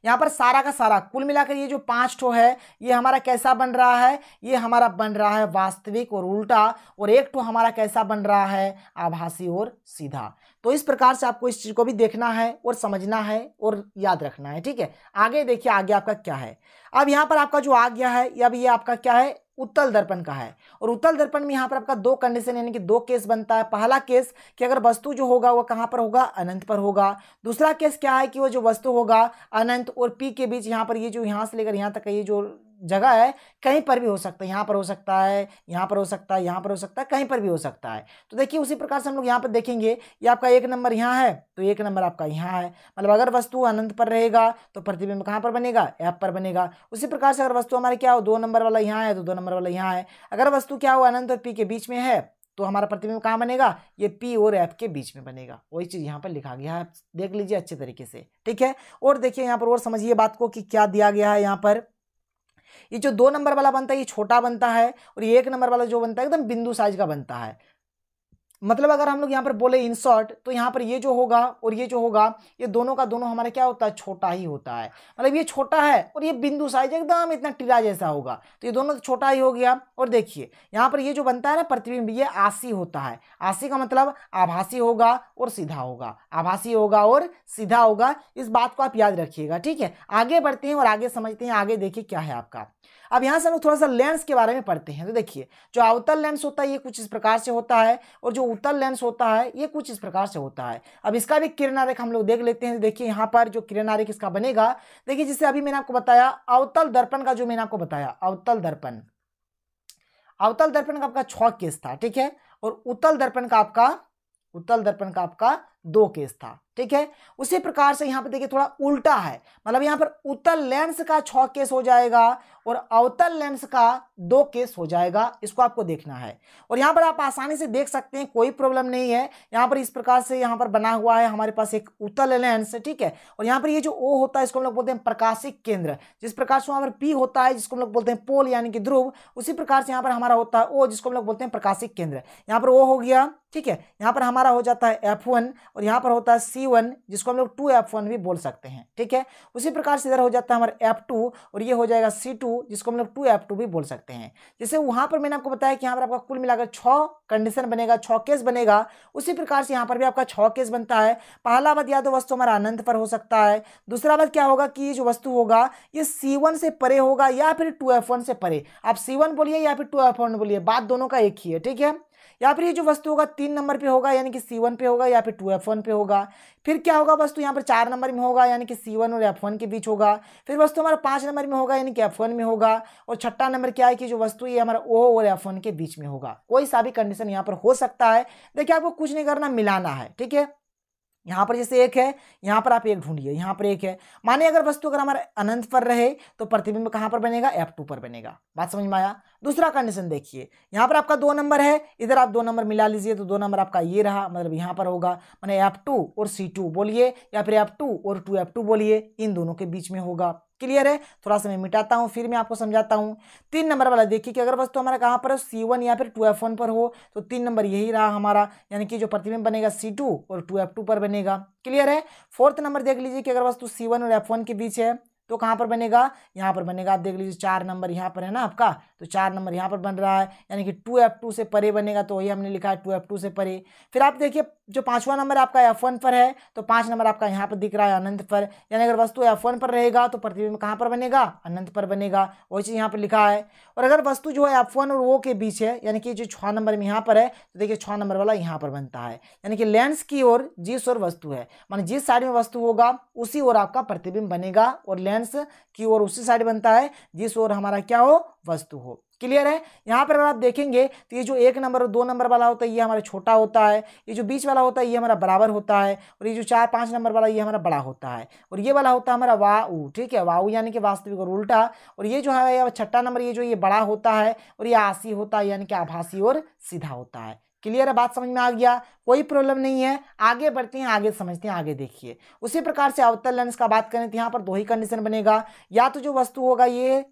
यहाँ पर सारा का सारा कुल मिलाकर ये जो पाँच ठो है ये हमारा कैसा बन रहा है ये हमारा बन रहा है वास्तविक और उल्टा और एक ठो हमारा कैसा बन रहा है आभासी और सीधा तो इस प्रकार से आपको इस चीज़ को भी देखना है और समझना है और याद रखना है ठीक है आगे देखिए आगे आपका क्या है अब यहाँ पर आपका जो आ गया है अब ये आपका क्या है उत्तल दर्पण का है और उत्तल दर्पण में यहाँ पर आपका दो कंडीशन यानी कि दो केस बनता है पहला केस कि अगर वस्तु जो होगा वो कहाँ पर होगा अनंत पर होगा दूसरा केस क्या है कि वो जो वस्तु होगा अनंत और पी के बीच यहाँ पर ये यह जो यहाँ से लेकर यहाँ तक ये जो जगह है कहीं पर भी हो सकता है यहाँ पर हो सकता है यहाँ पर हो सकता है यहाँ पर हो सकता है कहीं पर भी हो सकता है तो देखिए उसी प्रकार से हम लोग यहाँ पर देखेंगे ये आपका एक नंबर यहाँ है तो एक नंबर आपका यहाँ है मतलब अगर वस्तु अनंत पर रहेगा तो प्रतिबिंब कहाँ पर बनेगा ऐप पर बनेगा उसी प्रकार से अगर वस्तु हमारे क्या हो दो नंबर वाला यहाँ है तो दो नंबर वाला यहाँ है अगर वस्तु क्या हो अनंत और पी के बीच में है तो हमारा प्रतिबिंब कहाँ बनेगा ये पी और एफ के बीच में बनेगा वही चीज़ यहाँ पर लिखा गया है देख लीजिए अच्छे तरीके से ठीक है और देखिए यहाँ पर और समझिए बात को कि क्या दिया गया है यहाँ पर ये जो दो नंबर वाला बनता है ये छोटा बनता है और ये एक नंबर वाला जो बनता है एकदम बिंदु साइज का बनता है मतलब अगर हम लोग यहाँ पर बोले इंसर्ट तो यहाँ पर ये जो होगा और ये जो होगा ये दोनों का दोनों हमारा क्या होता है छोटा ही होता है मतलब ये छोटा है और ये बिंदु साइज एकदम इतना टीला जैसा होगा तो ये दोनों तो छोटा ही हो गया और देखिए यहाँ पर ये जो बनता है ना प्रतिबिंब ये आसी होता है आसी का मतलब आभासी होगा और सीधा होगा आभासी होगा और सीधा होगा इस बात को आप याद रखिएगा ठीक है आगे बढ़ते हैं और आगे समझते हैं आगे देखिए क्या है आपका अब यहाँ से हम लोग थोड़ा सा लेंस के बारे में पढ़ते हैं तो देखिए जो अवतल लेंस होता है ये कुछ इस प्रकार से होता है और जो उत्तल लेंस होता है ये कुछ इस प्रकार से होता है अब इसका भी किरणारेख हम लोग देख लेते हैं देखिए यहाँ पर जो किरणारेख इसका बनेगा देखिए जिसे अभी मैंने आपको बताया अवतल दर्पण का जो मैंने आपको बताया अवतल दर्पण अवतल दर्पण का आपका छ केस था ठीक है और उत्तल दर्पण का आपका उत्तल दर्पण का आपका दो केस था ठीक है उसी प्रकार से यहाँ पे देखिए थोड़ा उल्टा है मतलब यहाँ पर उत्तल लेंस का छ केस हो जाएगा और अवतल लेंस का दो केस हो जाएगा इसको आपको देखना है और यहाँ पर आप आसानी से देख सकते हैं कोई प्रॉब्लम नहीं है यहाँ पर इस प्रकार से यहाँ पर बना हुआ है हमारे पास एक उत्तल लेंस ठीक है और यहाँ पर ये जो ओ होता है इसको हम लोग बोलते हैं प्रकाशिक केंद्र जिस प्रकार से वहाँ पर पी होता है जिसको हम लोग बोलते हैं पोल यानी कि ध्रुव उसी प्रकार से यहाँ पर हमारा होता है ओ जिसको हम लोग बोलते हैं प्रकाशिक केंद्र यहाँ पर ओ हो गया ठीक है यहाँ पर हमारा हो जाता है एफ और यहाँ पर होता है सी ई वन जिसको हम लोग टू एफ वन भी बोल सकते हैं ठीक है उसी प्रकार से इधर हो जाता है हमारा एफ टू और ये हो जाएगा सी टू जिसको हम लोग टू एफ टू भी बोल सकते हैं जैसे वहाँ पर मैंने आपको बताया कि यहाँ पर आपका कुल मिलाकर छः कंडीशन बनेगा छः केस बनेगा उसी प्रकार से यहाँ पर भी आपका छः केस बनता है पहला बात या तो वस्तु हमारा अनंत पर हो सकता है दूसरा बात क्या होगा कि जो वस्तु होगा ये सी वन से परे होगा या फिर टू एफ वन से परे आप सी वन बोलिए या फिर टू एफ वन बोलिए बात दोनों का एक ही है ठीक है या फिर ये जो वस्तु होगा तीन नंबर पे होगा यानी कि सी वन पे होगा या फिर टू एफ वन पे होगा फिर क्या होगा वस्तु यहाँ पर चार नंबर में होगा यानी कि सी वन और एफ वन के बीच होगा फिर वस्तु हमारा पाँच नंबर में होगा यानी कि एफ वन में होगा और छठा नंबर क्या है कि जो वस्तु ये हमारा ओ और एफ वन के बीच में होगा कोई सा भी कंडीशन यहाँ पर हो सकता है देखिए आपको कुछ नहीं करना मिलाना है ठीक है यहाँ पर जैसे एक है यहाँ पर आप एक ढूंढिए यहाँ पर एक है माने अगर वस्तु अगर हमारे अनंत पर रहे तो प्रतिबिंब कहाँ पर बनेगा एफ टू पर बनेगा बात समझ में आया दूसरा कंडीशन देखिए यहाँ पर आपका दो नंबर है इधर आप दो नंबर मिला लीजिए तो दो नंबर आपका ये रहा मतलब यहाँ पर होगा मैंने एफ टू और सी टू बोलिए या फिर एफ टू और टू एफ टू बोलिए इन दोनों के बीच में होगा क्लियर है थोड़ा सा मैं मिटाता हूँ फिर मैं आपको समझाता हूँ तीन नंबर वाला देखिए कि अगर वस्तु तो हमारा कहाँ पर सी वन या फिर टू एफ वन पर हो तो तीन नंबर यही रहा हमारा यानी कि जो प्रतिबिंब बनेगा सी टू और टू एफ टू पर बनेगा क्लियर है फोर्थ नंबर देख लीजिए कि अगर वस्तु सी वन और एफ वन के बीच है तो कहाँ पर बनेगा यहाँ पर बनेगा आप देख लीजिए चार नंबर यहाँ पर है ना आपका तो चार नंबर यहाँ पर बन रहा है यानी कि टू एफ टू से परे बनेगा तो वही हमने लिखा है टू एफ टू से परे फिर आप देखिए जो पांचवा नंबर आपका एफ वन पर है तो पांच नंबर आपका यहाँ पर दिख रहा है अनंत पर यानी अगर वस्तु एफ वन पर रहेगा तो प्रतिबिंब कहाँ पर बनेगा अनंत पर बनेगा वही चीज़ यहाँ पर लिखा है और अगर वस्तु जो है एफ वन और वो के बीच है यानी कि जो छः नंबर में यहाँ पर है तो देखिए छः नंबर वाला यहाँ पर बनता है यानी कि लेंस की ओर जिस और वस्तु है मान जिस साइड में वस्तु होगा उसी ओर आपका प्रतिबिंब बनेगा और लेंस लेंस की ओर उसी साइड बनता है जिस ओर हमारा क्या हो वस्तु हो क्लियर है यहाँ पर अगर आप देखेंगे तो ये जो एक नंबर और दो नंबर वाला होता है ये हमारा छोटा होता है ये जो बीच वाला होता है ये हमारा बराबर होता है और ये जो चार पाँच नंबर वाला ये हमारा बड़ा होता है और ये वाला होता है हमारा वाऊ ठीक है वाऊ यानी कि वास्तविक और उल्टा और ये जो है छठा नंबर ये जो ये बड़ा होता है और ये आसी होता है यानी कि आभासी और सीधा होता है क्लियर है बात समझ में आ गया कोई प्रॉब्लम नहीं है आगे बढ़ते हैं आगे समझते हैं आगे देखिए उसी प्रकार से अवतल लेंस का बात करें तो यहाँ पर दो ही कंडीशन बनेगा या तो जो वस्तु होगा ये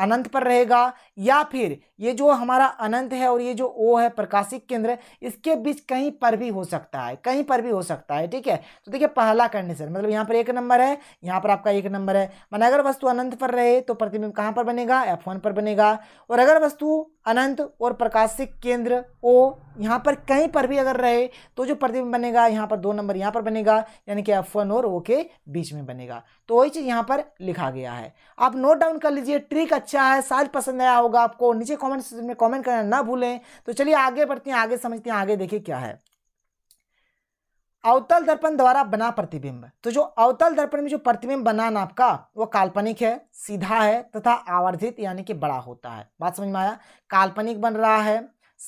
अनंत पर रहेगा या फिर ये जो हमारा अनंत है और ये जो ओ है प्रकाशिक केंद्र इसके बीच कहीं पर भी हो सकता है कहीं पर भी हो सकता है ठीक है तो देखिए पहला कंडीशन मतलब यहाँ पर एक नंबर है यहाँ पर आपका एक नंबर है मैंने अगर वस्तु अनंत पर रहे तो प्रतिबिंब कहाँ पर बनेगा एफ वन पर बनेगा और अगर वस्तु अनंत और प्रकाशिक केंद्र ओ यहाँ पर कहीं पर भी अगर रहे तो जो प्रतिबिंब बनेगा यहाँ पर दो नंबर यहाँ पर बनेगा यानी कि एफ वन और ओ के बीच में बनेगा तो वही चीज़ यहाँ पर लिखा गया है आप नोट डाउन कर लीजिए ट्रिक अच्छा है शायद पसंद आया होगा आपको नीचे कमेंट सेक्शन में कमेंट करना ना भूलें तो चलिए आगे बढ़ते हैं आगे समझते हैं आगे देखिए क्या है अवतल दर्पण द्वारा बना प्रतिबिंब तो जो अवतल दर्पण में जो प्रतिबिंब बनाना आपका वो काल्पनिक है सीधा है तथा आवर्धित यानी कि बड़ा होता है बात समझ में आया काल्पनिक बन रहा है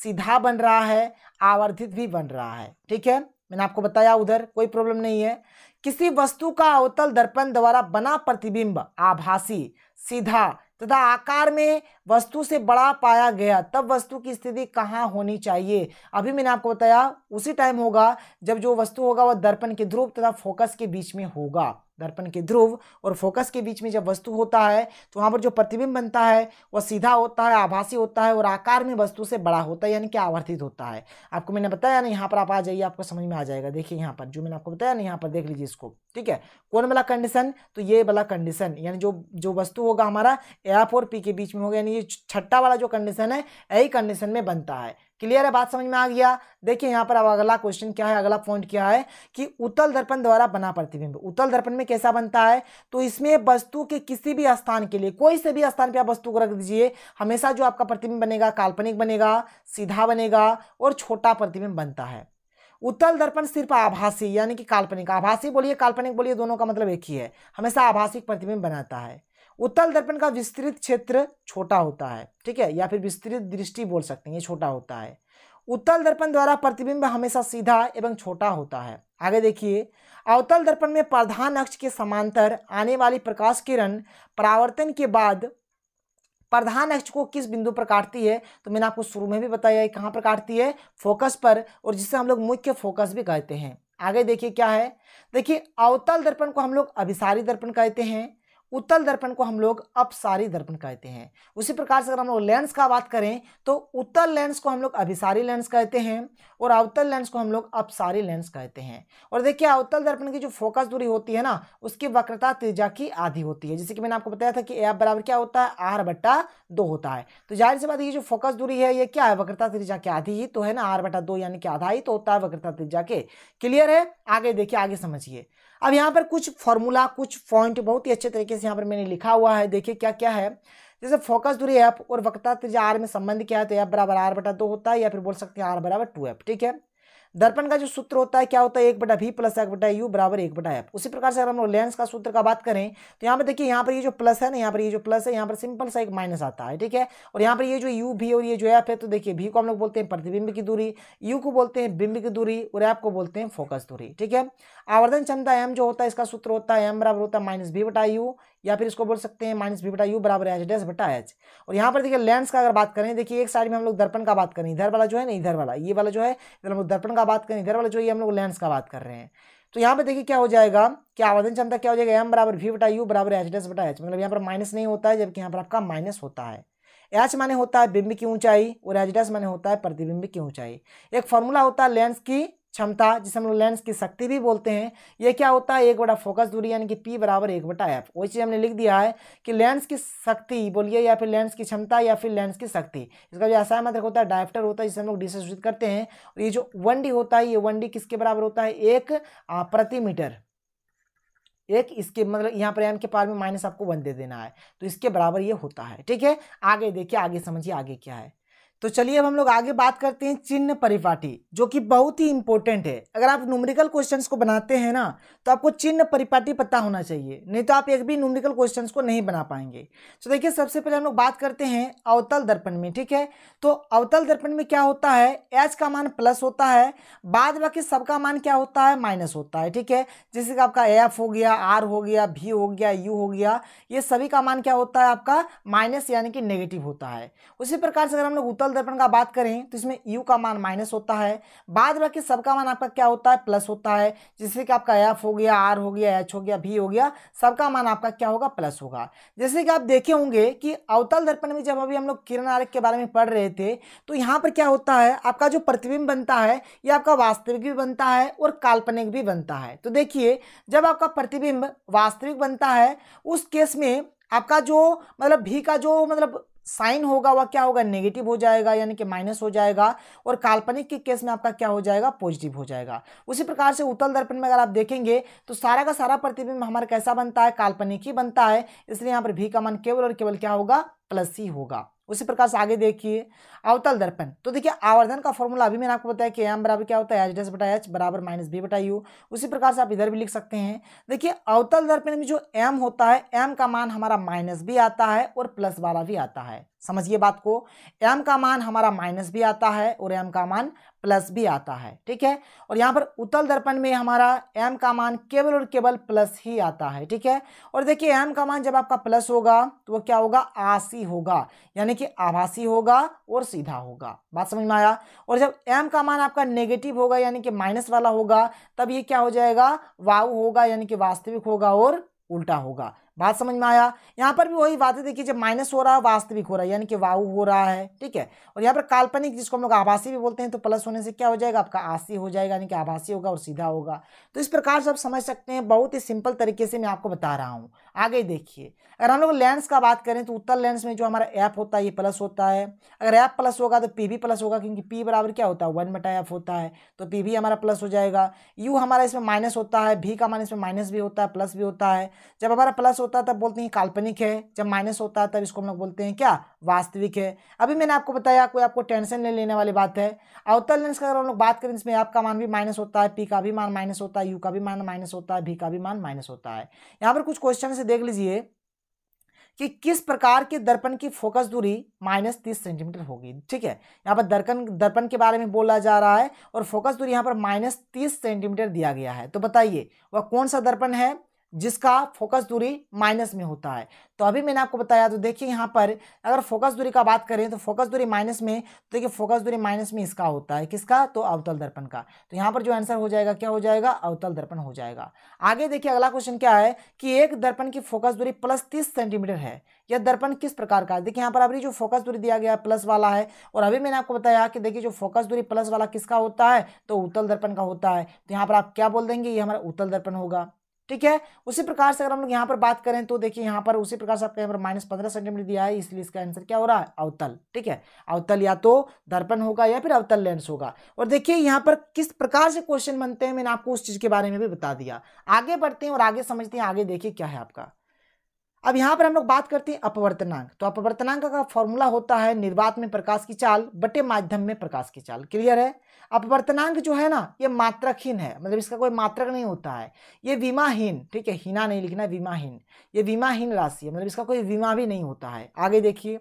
सीधा बन रहा है आवर्धित भी बन रहा है ठीक है मैंने आपको बताया उधर कोई प्रॉब्लम नहीं है किसी वस्तु का अवतल दर्पण द्वारा बना प्रतिबिंब आभासी सीधा तथा आकार में वस्तु से बड़ा पाया गया तब वस्तु की स्थिति कहाँ होनी चाहिए अभी मैंने आपको बताया उसी टाइम होगा जब जो वस्तु होगा वह दर्पण के ध्रुव तथा फोकस के बीच में होगा दर्पण के ध्रुव और फोकस के बीच में जब वस्तु होता है तो वहाँ पर जो प्रतिबिंब बनता है वह सीधा होता है आभासी होता है और आकार में वस्तु से बड़ा होता है यानी कि आवर्तित होता है आपको मैंने बताया ना यहाँ पर आप आ जाइए आपको समझ में आ जाएगा देखिए यहाँ पर जो मैंने आपको बताया ना यहाँ पर देख लीजिए इसको ठीक है कौन वाला कंडीशन तो ये वाला कंडीशन यानी जो जो वस्तु होगा हमारा एफ और पी के बीच में होगा यानी ये छट्टा वाला जो कंडीशन है यही कंडीशन में बनता है क्लियर है बात समझ में आ गया देखिए यहाँ पर अब अगला क्वेश्चन क्या है अगला पॉइंट क्या है कि उतल दर्पण द्वारा बना प्रतिबिंब उतल दर्पण में कैसा बनता है तो इसमें वस्तु के किसी भी स्थान के लिए कोई से भी स्थान पर आप वस्तु को रख दीजिए हमेशा जो आपका प्रतिबिंब बनेगा काल्पनिक बनेगा सीधा बनेगा और छोटा प्रतिबिंब बनता है उत्तल दर्पण सिर्फ आभासी यानी कि काल्पनिक आभासी बोलिए काल्पनिक बोलिए दोनों का मतलब एक ही है हमेशा आभासिक प्रतिबिंब बनाता है उत्तल दर्पण का विस्तृत क्षेत्र छोटा होता है ठीक है या फिर विस्तृत दृष्टि बोल सकते हैं ये छोटा होता है उत्तल दर्पण द्वारा प्रतिबिंब हमेशा सीधा एवं छोटा होता है आगे देखिए अवतल दर्पण में प्रधान अक्ष के समांतर आने वाली प्रकाश किरण परावर्तन के बाद प्रधान अक्ष को किस बिंदु पर काटती है तो मैंने आपको शुरू में भी बताया है कहाँ पर काटती है फोकस पर और जिसे हम लोग मुख्य फोकस भी कहते हैं आगे देखिए क्या है देखिए अवतल दर्पण को हम लोग अभिसारी दर्पण कहते हैं उत्तल दर्पण को हम लोग अपसारी दर्पण कहते हैं उसी प्रकार से अगर हम लोग लेंस का बात करें तो उत्तल लेंस को हम लोग अभिसारी लेंस कहते हैं और अवतल लेंस को हम लोग अपसारी लेंस कहते हैं और देखिए अवतल दर्पण की जो फोकस दूरी होती है ना उसकी वक्रता तेजा की आधी होती है जैसे कि मैंने आपको बताया था कि ए बराबर क्या होता है आर बट्टा दो होता है तो जाहिर सी बात ये जो फोकस दूरी है ये क्या है वक्रता तेजा की आधी ही तो है ना आर बटा दो यानी कि आधा ही तो होता है वक्रता तेजा के क्लियर है आगे देखिए आगे समझिए अब यहाँ पर कुछ फॉर्मूला कुछ पॉइंट बहुत ही अच्छे तरीके से यहाँ पर मैंने लिखा हुआ है देखिए क्या क्या है जैसे फोकस दूरी एफ और वक्ता त्रिजा आर में संबंध क्या है तो एफ बराबर आर बटा दो होता है या फिर बोल सकते हैं आर बराबर टू एफ ठीक है दर्पण का जो सूत्र होता है क्या होता है एक बटा भी प्लस एक बटा यू बराबर एक बटा एफ उसी प्रकार से अगर हम लोग लेंस का सूत्र का बात करें तो यहाँ पर देखिए यहाँ पर ये जो प्लस है ना यहाँ पर ये जो प्लस है यहाँ पर सिंपल सा एक माइनस आता है ठीक है और यहाँ पर ये जो यू भी और ये जो एफ है तो देखिए भी को हम लोग बोलते हैं प्रतिबिंब की दूरी यू को बोलते हैं बिंब की दूरी और एफ को बोलते हैं फोकस दूरी ठीक है आवर्धन क्षमता एम जो होता है इसका सूत्र होता है एम बराबर होता है माइनस भी बटा यू या फिर इसको बोल सकते हैं माइनस बी बटा यू बराबर एच डैश बटा एच और यहाँ पर देखिए लेंस का अगर बात करें देखिए एक साइड में हम लोग दर्पण का बात करें इधर वाला जो है ना इधर वाला ये वाला जो है इधर हम लोग दर्पण का बात करें इधर वाला जो है हम लोग लेंस का बात कर रहे हैं तो यहाँ पर देखिए क्या हो जाएगा कि आवेदन क्षमता क्या हो जाएगा एम बराबर वी बटा यू बराबर एच डैस बटा एच मतलब यहाँ पर माइनस नहीं होता है जबकि यहाँ पर आपका माइनस होता है एच माने होता है बिंब की ऊंचाई और एच डैस माने होता है प्रतिबिंब की ऊंचाई एक फॉर्मूला होता है लेंस की क्षमता जिसे हम लोग लेंस की शक्ति भी बोलते हैं ये क्या होता है एक बटा फोकस दूरी यानी कि पी बराबर एक बटा एफ वही चीज़ हमने लिख दिया है कि लेंस की शक्ति बोलिए या फिर लेंस की क्षमता या फिर लेंस की शक्ति इसका जो ऐसा मात्रक होता है डायफ्टर होता है जिसे हम लोग डी करते हैं और ये जो वन डी होता है ये वन डी किसके बराबर होता है एक प्रति मीटर एक इसके मतलब यहाँ पर एम के पार में माइनस आपको वन दे देना है तो इसके बराबर ये होता है ठीक है आगे देखिए आगे समझिए आगे क्या है तो चलिए अब हम लोग आगे बात करते हैं चिन्ह परिपाटी जो कि बहुत ही इंपॉर्टेंट है अगर आप न्यूमेरिकल क्वेश्चंस को बनाते हैं ना तो आपको चिन्ह परिपाटी पता होना चाहिए नहीं तो आप एक भी न्यूमेरिकल क्वेश्चंस को नहीं बना पाएंगे तो देखिए सबसे पहले हम लोग बात करते हैं अवतल दर्पण में ठीक है तो अवतल दर्पण में क्या होता है एच का मान प्लस होता है बाद बाकी सबका मान क्या होता है माइनस होता है ठीक है जैसे कि आपका एफ हो गया आर हो गया भी हो गया यू हो गया ये सभी का मान क्या होता है आपका माइनस यानी कि नेगेटिव होता है उसी प्रकार से अगर हम लोग उत्तल अवतल दर्पण का बात करें तो इसमें यू का मान माइनस होता है बाद बाकी सबका मान आपका क्या होता है प्लस होता है जैसे कि आपका एफ हो गया आर हो गया एच हो गया भी हो गया सबका मान आपका क्या होगा प्लस होगा जैसे कि आप देखे होंगे कि अवतल दर्पण में जब अभी हम लोग किरण आरक के बारे में पढ़ रहे थे तो यहाँ पर क्या होता है आपका जो प्रतिबिंब बनता है ये आपका वास्तविक भी बनता है और काल्पनिक भी बनता है तो देखिए जब आपका प्रतिबिंब वास्तविक बनता है उस केस में आपका जो मतलब भी का जो मतलब साइन होगा वह क्या होगा नेगेटिव हो जाएगा यानी कि माइनस हो जाएगा और काल्पनिक के केस में आपका क्या हो जाएगा पॉजिटिव हो जाएगा उसी प्रकार से उत्तल दर्पण में अगर आप देखेंगे तो सारा का सारा प्रतिबिंब हमारा कैसा बनता है काल्पनिक ही बनता है इसलिए यहाँ पर भी का मान केवल और केवल क्या होगा प्लस सी होगा उसी प्रकार से आगे देखिए अवतल दर्पण तो देखिए आवर्धन का फॉर्मूला अभी मैंने आपको बताया कि एम बराबर क्या होता है एच डस बटा एच बराबर माइनस बी बटा यू उसी प्रकार से आप इधर भी लिख सकते हैं देखिए अवतल दर्पण में जो एम होता है एम का मान हमारा माइनस भी आता है और प्लस वाला भी आता है समझिए बात को एम का मान हमारा माइनस भी आता है और एम का मान प्लस भी आता है ठीक है और यहाँ पर उत्तल दर्पण में हमारा एम का मान केवल और केवल प्लस ही आता है ठीक है और देखिए एम का मान जब आपका प्लस होगा तो वो क्या होगा आसी होगा यानी कि आभासी होगा और सीधा होगा बात समझ में आया और जब एम का मान आपका नेगेटिव होगा यानी कि माइनस वाला होगा तब ये क्या हो जाएगा वाऊ होगा यानी कि वास्तविक होगा और उल्टा होगा बात समझ में आया यहाँ पर भी वही बात है देखिए जब माइनस हो रहा है वास्तविक हो रहा है यानी कि वाऊ हो रहा है ठीक है और यहाँ पर काल्पनिक जिसको हम लोग आभासी भी बोलते हैं तो प्लस होने से क्या हो जाएगा आपका आसी हो जाएगा यानी कि आभासी होगा और सीधा होगा तो इस प्रकार से आप समझ सकते हैं बहुत ही सिंपल तरीके से मैं आपको बता रहा हूँ आगे देखिए अगर हम लोग लेंस का बात करें तो उत्तर लेंस में जो हमारा एफ होता है ये प्लस होता है अगर एफ प्लस होगा तो पी भी प्लस होगा क्योंकि पी बराबर क्या होता है वन बटा एफ होता है तो पी भी हमारा प्लस हो जाएगा यू हमारा इसमें माइनस होता है भी का मान इसमें माइनस भी होता है प्लस भी होता है जब हमारा प्लस होता है तब बोलते हैं काल्पनिक है जब माइनस होता है तब इसको हम लोग बोलते हैं क्या वास्तविक है अभी मैंने आपको बताया कोई आपको टेंशन नहीं लेने वाली बात है अवतल लेंस का अगर हम लोग बात करें इसमें आपका मान भी माइनस होता है पी का भी मान माइनस होता है यू का भी मान माइनस होता है भी का भी मान माइनस होता है यहाँ पर कुछ क्वेश्चन से देख लीजिए कि किस प्रकार के दर्पण की फोकस दूरी माइनस तीस सेंटीमीटर होगी ठीक है यहाँ पर दर्पण दर्पण के बारे में बोला जा रहा है और फोकस दूरी यहाँ पर माइनस तीस सेंटीमीटर दिया गया है तो बताइए वह कौन सा दर्पण है जिसका फोकस दूरी माइनस में होता है तो अभी मैंने आपको बताया तो देखिए यहाँ पर अगर फोकस दूरी का बात करें तो फोकस दूरी माइनस में तो देखिए फोकस दूरी माइनस में इसका होता है किसका तो अवतल दर्पण का तो यहाँ पर जो आंसर हो जाएगा क्या हो जाएगा अवतल दर्पण हो जाएगा आगे देखिए अगला क्वेश्चन क्या है कि एक दर्पण की फोकस दूरी प्लस तीस सेंटीमीटर है यह दर्पण किस प्रकार का है देखिए यहाँ पर अभी जो फोकस दूरी दिया गया है प्लस वाला है और अभी मैंने आपको बताया कि देखिए जो फोकस दूरी प्लस वाला किसका होता है तो उत्तल दर्पण का होता है तो यहाँ पर आप क्या बोल देंगे ये हमारा उत्तल दर्पण होगा ठीक है उसी प्रकार से अगर हम लोग यहाँ पर बात करें तो देखिए यहाँ पर उसी प्रकार से आपका यहाँ पर माइनस पंद्रह सेंटीमीटर दिया है इसलिए इसका आंसर क्या हो रहा है अवतल ठीक है अवतल या तो दर्पण होगा या फिर अवतल लेंस होगा और देखिए यहाँ पर किस प्रकार से क्वेश्चन बनते हैं मैंने आपको उस चीज़ के बारे में भी बता दिया आगे बढ़ते हैं और आगे समझते हैं आगे देखिए क्या है आपका अब यहाँ पर हम लोग बात करते हैं अपवर्तनांक तो अपवर्तनांक का फॉर्मूला होता है निर्वात में प्रकाश की चाल बटे माध्यम में प्रकाश की चाल क्लियर है अपवर्तनांक जो है ना ये मात्रकहीन है मतलब इसका कोई मात्रक नहीं होता है ये बीमाहीन ठीक है हीना नहीं लिखना है ये विमाहीन राशि है मतलब इसका कोई विमा भी नहीं होता है आगे देखिए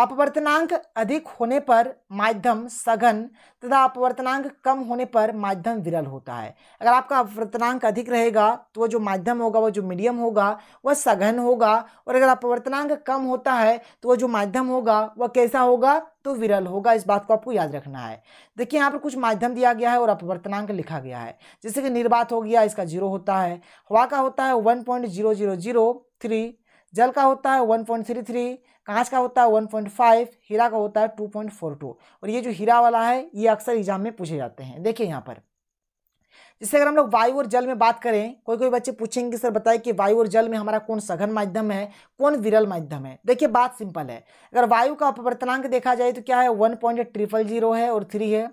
अपवर्तनांक अधिक होने पर माध्यम सघन तथा अपवर्तनांक कम होने पर माध्यम विरल होता है अगर आपका अपवर्तनांक अधिक रहेगा तो वह जो माध्यम होगा वह जो मीडियम होगा वह सघन होगा और अगर अपवर्तनांक कम होता है तो वह जो माध्यम होगा वह कैसा होगा तो विरल होगा इस बात को आपको याद रखना है देखिए यहाँ पर कुछ माध्यम दिया गया है और अपवर्तनांक लिखा गया है जैसे कि निर्बात हो गया इसका जीरो होता है हवा का होता है one point zero zero zero three जल का होता है वन पॉइंट थ्री थ्री कांच का होता है वन पॉइंट फाइव हीरा का होता है टू पॉइंट फोर टू और ये जो हीरा वाला है ये अक्सर एग्जाम में पूछे जाते हैं देखिए यहाँ पर जैसे अगर हम लोग वायु और जल में बात करें कोई कोई बच्चे पूछेंगे सर बताएं कि वायु और जल में हमारा कौन सघन माध्यम है कौन विरल माध्यम है देखिए बात सिंपल है अगर वायु का अपवर्तनांक देखा जाए तो क्या है वन पॉइंट ट्रिपल जीरो है और थ्री है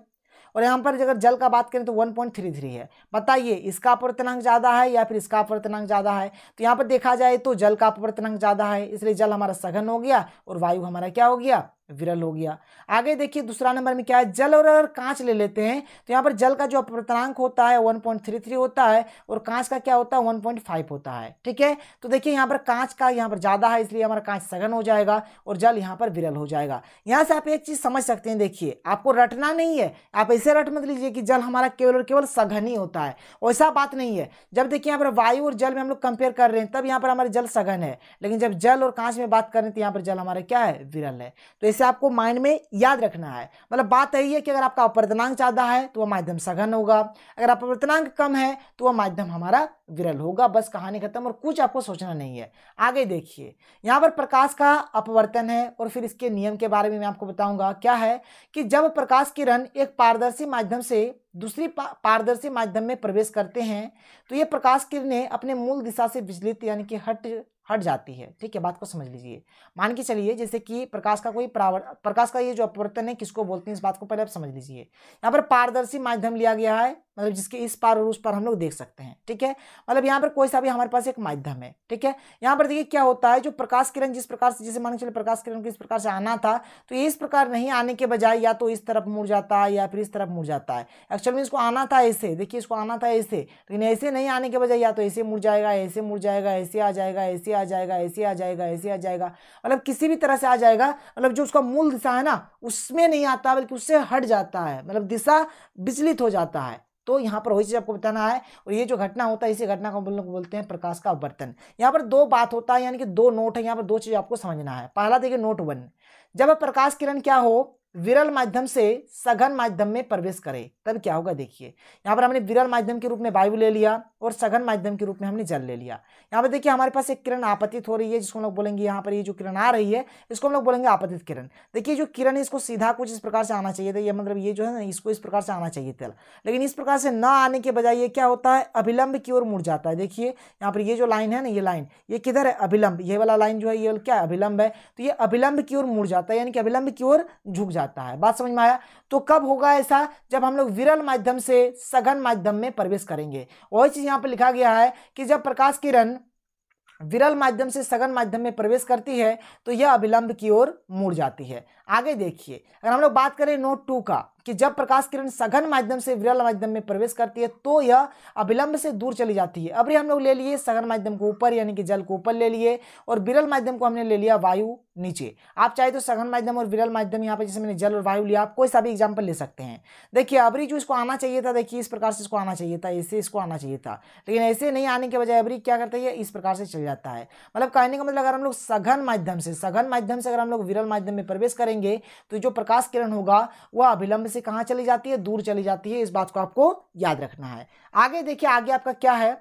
और यहाँ पर अगर जल का बात करें तो वन पॉइंट थ्री थ्री है बताइए इसका अपवर्तनांक ज़्यादा है या फिर इसका अपवर्तनांक ज़्यादा है तो यहाँ पर देखा जाए तो जल का अपवर्तनांक ज़्यादा है इसलिए जल हमारा सघन हो गया और वायु हमारा क्या हो गया विरल हो गया आगे देखिए दूसरा नंबर में क्या है जल और अगर कांच ले लेते हैं तो यहाँ पर जल का जो अपवर्तनांक होता है 1.33 होता है और कांच का क्या होता है 1.5 होता है ठीक है तो देखिए यहाँ पर कांच का यहाँ पर ज़्यादा है इसलिए हमारा कांच सघन हो जाएगा और जल यहाँ पर विरल हो जाएगा यहाँ से आप एक चीज़ समझ सकते हैं देखिए आपको रटना नहीं है आप ऐसे रट मत लीजिए कि जल हमारा केवल और केवल सघन ही होता है वैसा बात नहीं है जब देखिए यहाँ पर वायु और जल में हम लोग कंपेयर कर रहे हैं तब यहाँ पर हमारा जल सघन है लेकिन जब जल और कांच में बात करें तो यहाँ पर जल हमारा क्या है विरल है तो इसे आपको माइंड में याद रखना है मतलब बात यही है कि अगर आपका अपवर्तनांक ज़्यादा है तो वह माध्यम सघन होगा अगर अपवर्तनांक कम है तो वह माध्यम हमारा विरल होगा बस कहानी खत्म और कुछ आपको सोचना नहीं है आगे देखिए यहाँ पर प्रकाश का अपवर्तन है और फिर इसके नियम के बारे में मैं आपको बताऊंगा क्या है कि जब प्रकाश किरण एक पारदर्शी माध्यम से दूसरी पारदर्शी माध्यम में प्रवेश करते हैं तो ये प्रकाश किरणें अपने मूल दिशा से विचलित यानी कि हट हट जाती है ठीक है बात को समझ लीजिए मान के चलिए जैसे कि प्रकाश का कोई प्रकाश का ये जो अपवर्तन है किसको बोलते हैं इस बात को पहले आप समझ लीजिए यहाँ पर पारदर्शी माध्यम लिया गया है मतलब जिसके इस पार और उस पार हम लोग देख सकते हैं ठीक है मतलब यहाँ पर कोई सा भी हमारे पास एक माध्यम है ठीक है यहाँ पर देखिए क्या होता है जो प्रकाश किरण जिस प्रकार से जैसे मान के चलिए प्रकाश किरण को इस प्रकार से आना था तो ये इस प्रकार नहीं आने के बजाय या तो इस तरफ मुड़ जाता है या फिर इस तरफ मुड़ जाता है एक्चुअल में इसको आना था ऐसे देखिए इसको आना था ऐसे लेकिन ऐसे नहीं आने के बजाय या तो ऐसे मुड़ जाएगा ऐसे मुड़ जाएगा ऐसे आ जाएगा ऐसे आ जाएगा ऐसे आ जाएगा ऐसे आ जाएगा मतलब किसी भी तरह से आ जाएगा मतलब जो उसका मूल दिशा है ना उसमें नहीं आता बल्कि उससे हट जाता है मतलब दिशा विचलित हो जाता है तो यहाँ पर वही चीज़ आपको बताना है और ये जो घटना होता है इसी घटना को बोलने को बोलते हैं प्रकाश का अवर्तन यहाँ पर दो बात होता है यानी कि दो नोट है यहाँ पर दो चीज़ आपको समझना है पहला देखिए नोट वन जब प्रकाश किरण क्या हो विरल माध्यम से सघन माध्यम में प्रवेश करे तब क्या होगा देखिए यहाँ पर हमने विरल माध्यम के रूप में वायु ले लिया और सघन माध्यम के रूप में हमने जल ले लिया यहाँ पर देखिए हमारे पास एक किरण आपतित हो रही है जिसको हम लोग बोलेंगे यहाँ पर ये जो किरण आ रही है इसको हम लोग बोलेंगे आपतित किरण देखिए जो किरण है इसको सीधा कुछ इस प्रकार से आना चाहिए था ये मतलब ये जो है ना इसको इस प्रकार से आना चाहिए तेल लेकिन इस प्रकार से न आने के बजाय ये क्या होता है अभिलंब की ओर मुड़ जाता है देखिए यहाँ पर ये जो लाइन है ना ये लाइन ये किधर है अभिलंब ये वाला लाइन जो है ये क्या अभिलंब है तो ये अभिलंब की ओर मुड़ जाता है यानी कि अभिलंब की ओर झुक जाता है बात समझ में आया तो कब होगा ऐसा जब हम लोग विरल माध्यम से सघन माध्यम में प्रवेश करेंगे वही चीज़ यहाँ पर लिखा गया है कि जब प्रकाश किरण विरल माध्यम से सघन माध्यम में प्रवेश करती है तो यह अभिलंब की ओर मुड़ जाती है आगे देखिए अगर हम लोग बात करें नोट टू का कि जब प्रकाश किरण सघन माध्यम से विरल माध्यम में प्रवेश करती है तो यह अभिलंब से दूर चली जाती है अभी हम लोग ले लिए सघन माध्यम को ऊपर यानी कि जल को ऊपर ले लिए और विरल माध्यम को हमने ले लिया वायु नीचे आप चाहे तो सघन माध्यम और विरल माध्यम यहाँ पर जैसे मैंने जल और वायु लिया आप कोई सा भी एग्जाम्पल ले सकते हैं देखिए अबरी जो इसको आना चाहिए था देखिए इस प्रकार से इसको आना चाहिए था ऐसे इसको आना चाहिए था लेकिन ऐसे नहीं आने के बजाय अबरी क्या करता है इस प्रकार से चल जाता है मतलब कहने का मतलब अगर हम लोग सघन माध्यम से सघन माध्यम से अगर हम लोग विरल माध्यम में प्रवेश करेंगे करेंगे तो जो प्रकाश किरण होगा वह अभिलंब से कहाँ चली जाती है दूर चली जाती है इस बात को आपको याद रखना है आगे देखिए आगे आपका क्या है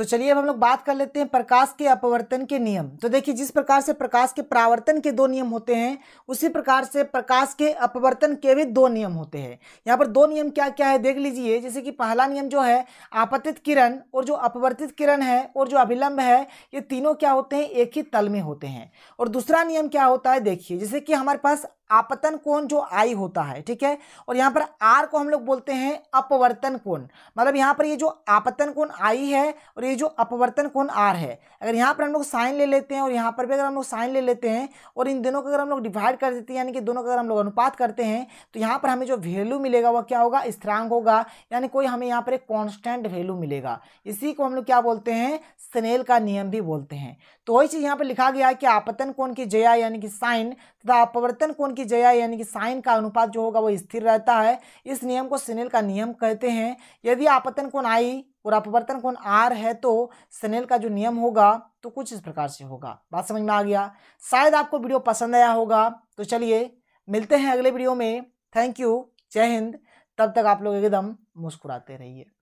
तो चलिए अब हम लोग बात कर लेते हैं प्रकाश के अपवर्तन के नियम तो देखिए जिस प्रकार से प्रकाश के परावर्तन के दो नियम होते हैं उसी प्रकार से प्रकाश के अपवर्तन के भी दो नियम होते हैं यहाँ पर दो नियम क्या क्या है देख लीजिए जैसे कि पहला नियम जो है आपतित किरण और जो अपवर्तित किरण है और जो अभिलंब है ये तीनों क्या होते हैं एक ही तल में होते हैं और दूसरा नियम क्या होता है देखिए जैसे कि हमारे पास आपतन कोण जो आई होता है ठीक है और यहाँ पर आर को हम लोग बोलते हैं अपवर्तन कोण मतलब यहाँ पर ये जो आपतन कोण आई है और ये जो अपवर्तन कोण आर है अगर यहाँ पर हम लोग साइन ले लेते हैं और यहाँ पर भी अगर हम लोग साइन ले लेते हैं और इन दोनों को अगर हम लोग डिवाइड कर देते हैं यानी कि दोनों का अगर हम लोग अनुपात करते हैं तो यहाँ पर हमें जो वैल्यू मिलेगा वह क्या होगा स्थिरांक होगा यानी कोई हमें यहाँ पर एक कॉन्स्टेंट वैल्यू मिलेगा इसी को हम लोग क्या बोलते हैं स्नेल का नियम भी बोलते हैं तो वही चीज़ यहाँ पर लिखा गया है कि आपतन कोण की जया यानी कि साइन तथा अपवर्तन कोण की जया यानी कि साइन का अनुपात जो होगा वो स्थिर रहता है इस नियम को सिनेल का नियम कहते हैं यदि आपतन कोण आई और अपवर्तन कोण आर है तो सनेल का जो नियम होगा तो कुछ इस प्रकार से होगा बात समझ में आ गया शायद आपको वीडियो पसंद आया होगा तो चलिए मिलते हैं अगले वीडियो में थैंक यू जय हिंद तब तक आप लोग एकदम मुस्कुराते रहिए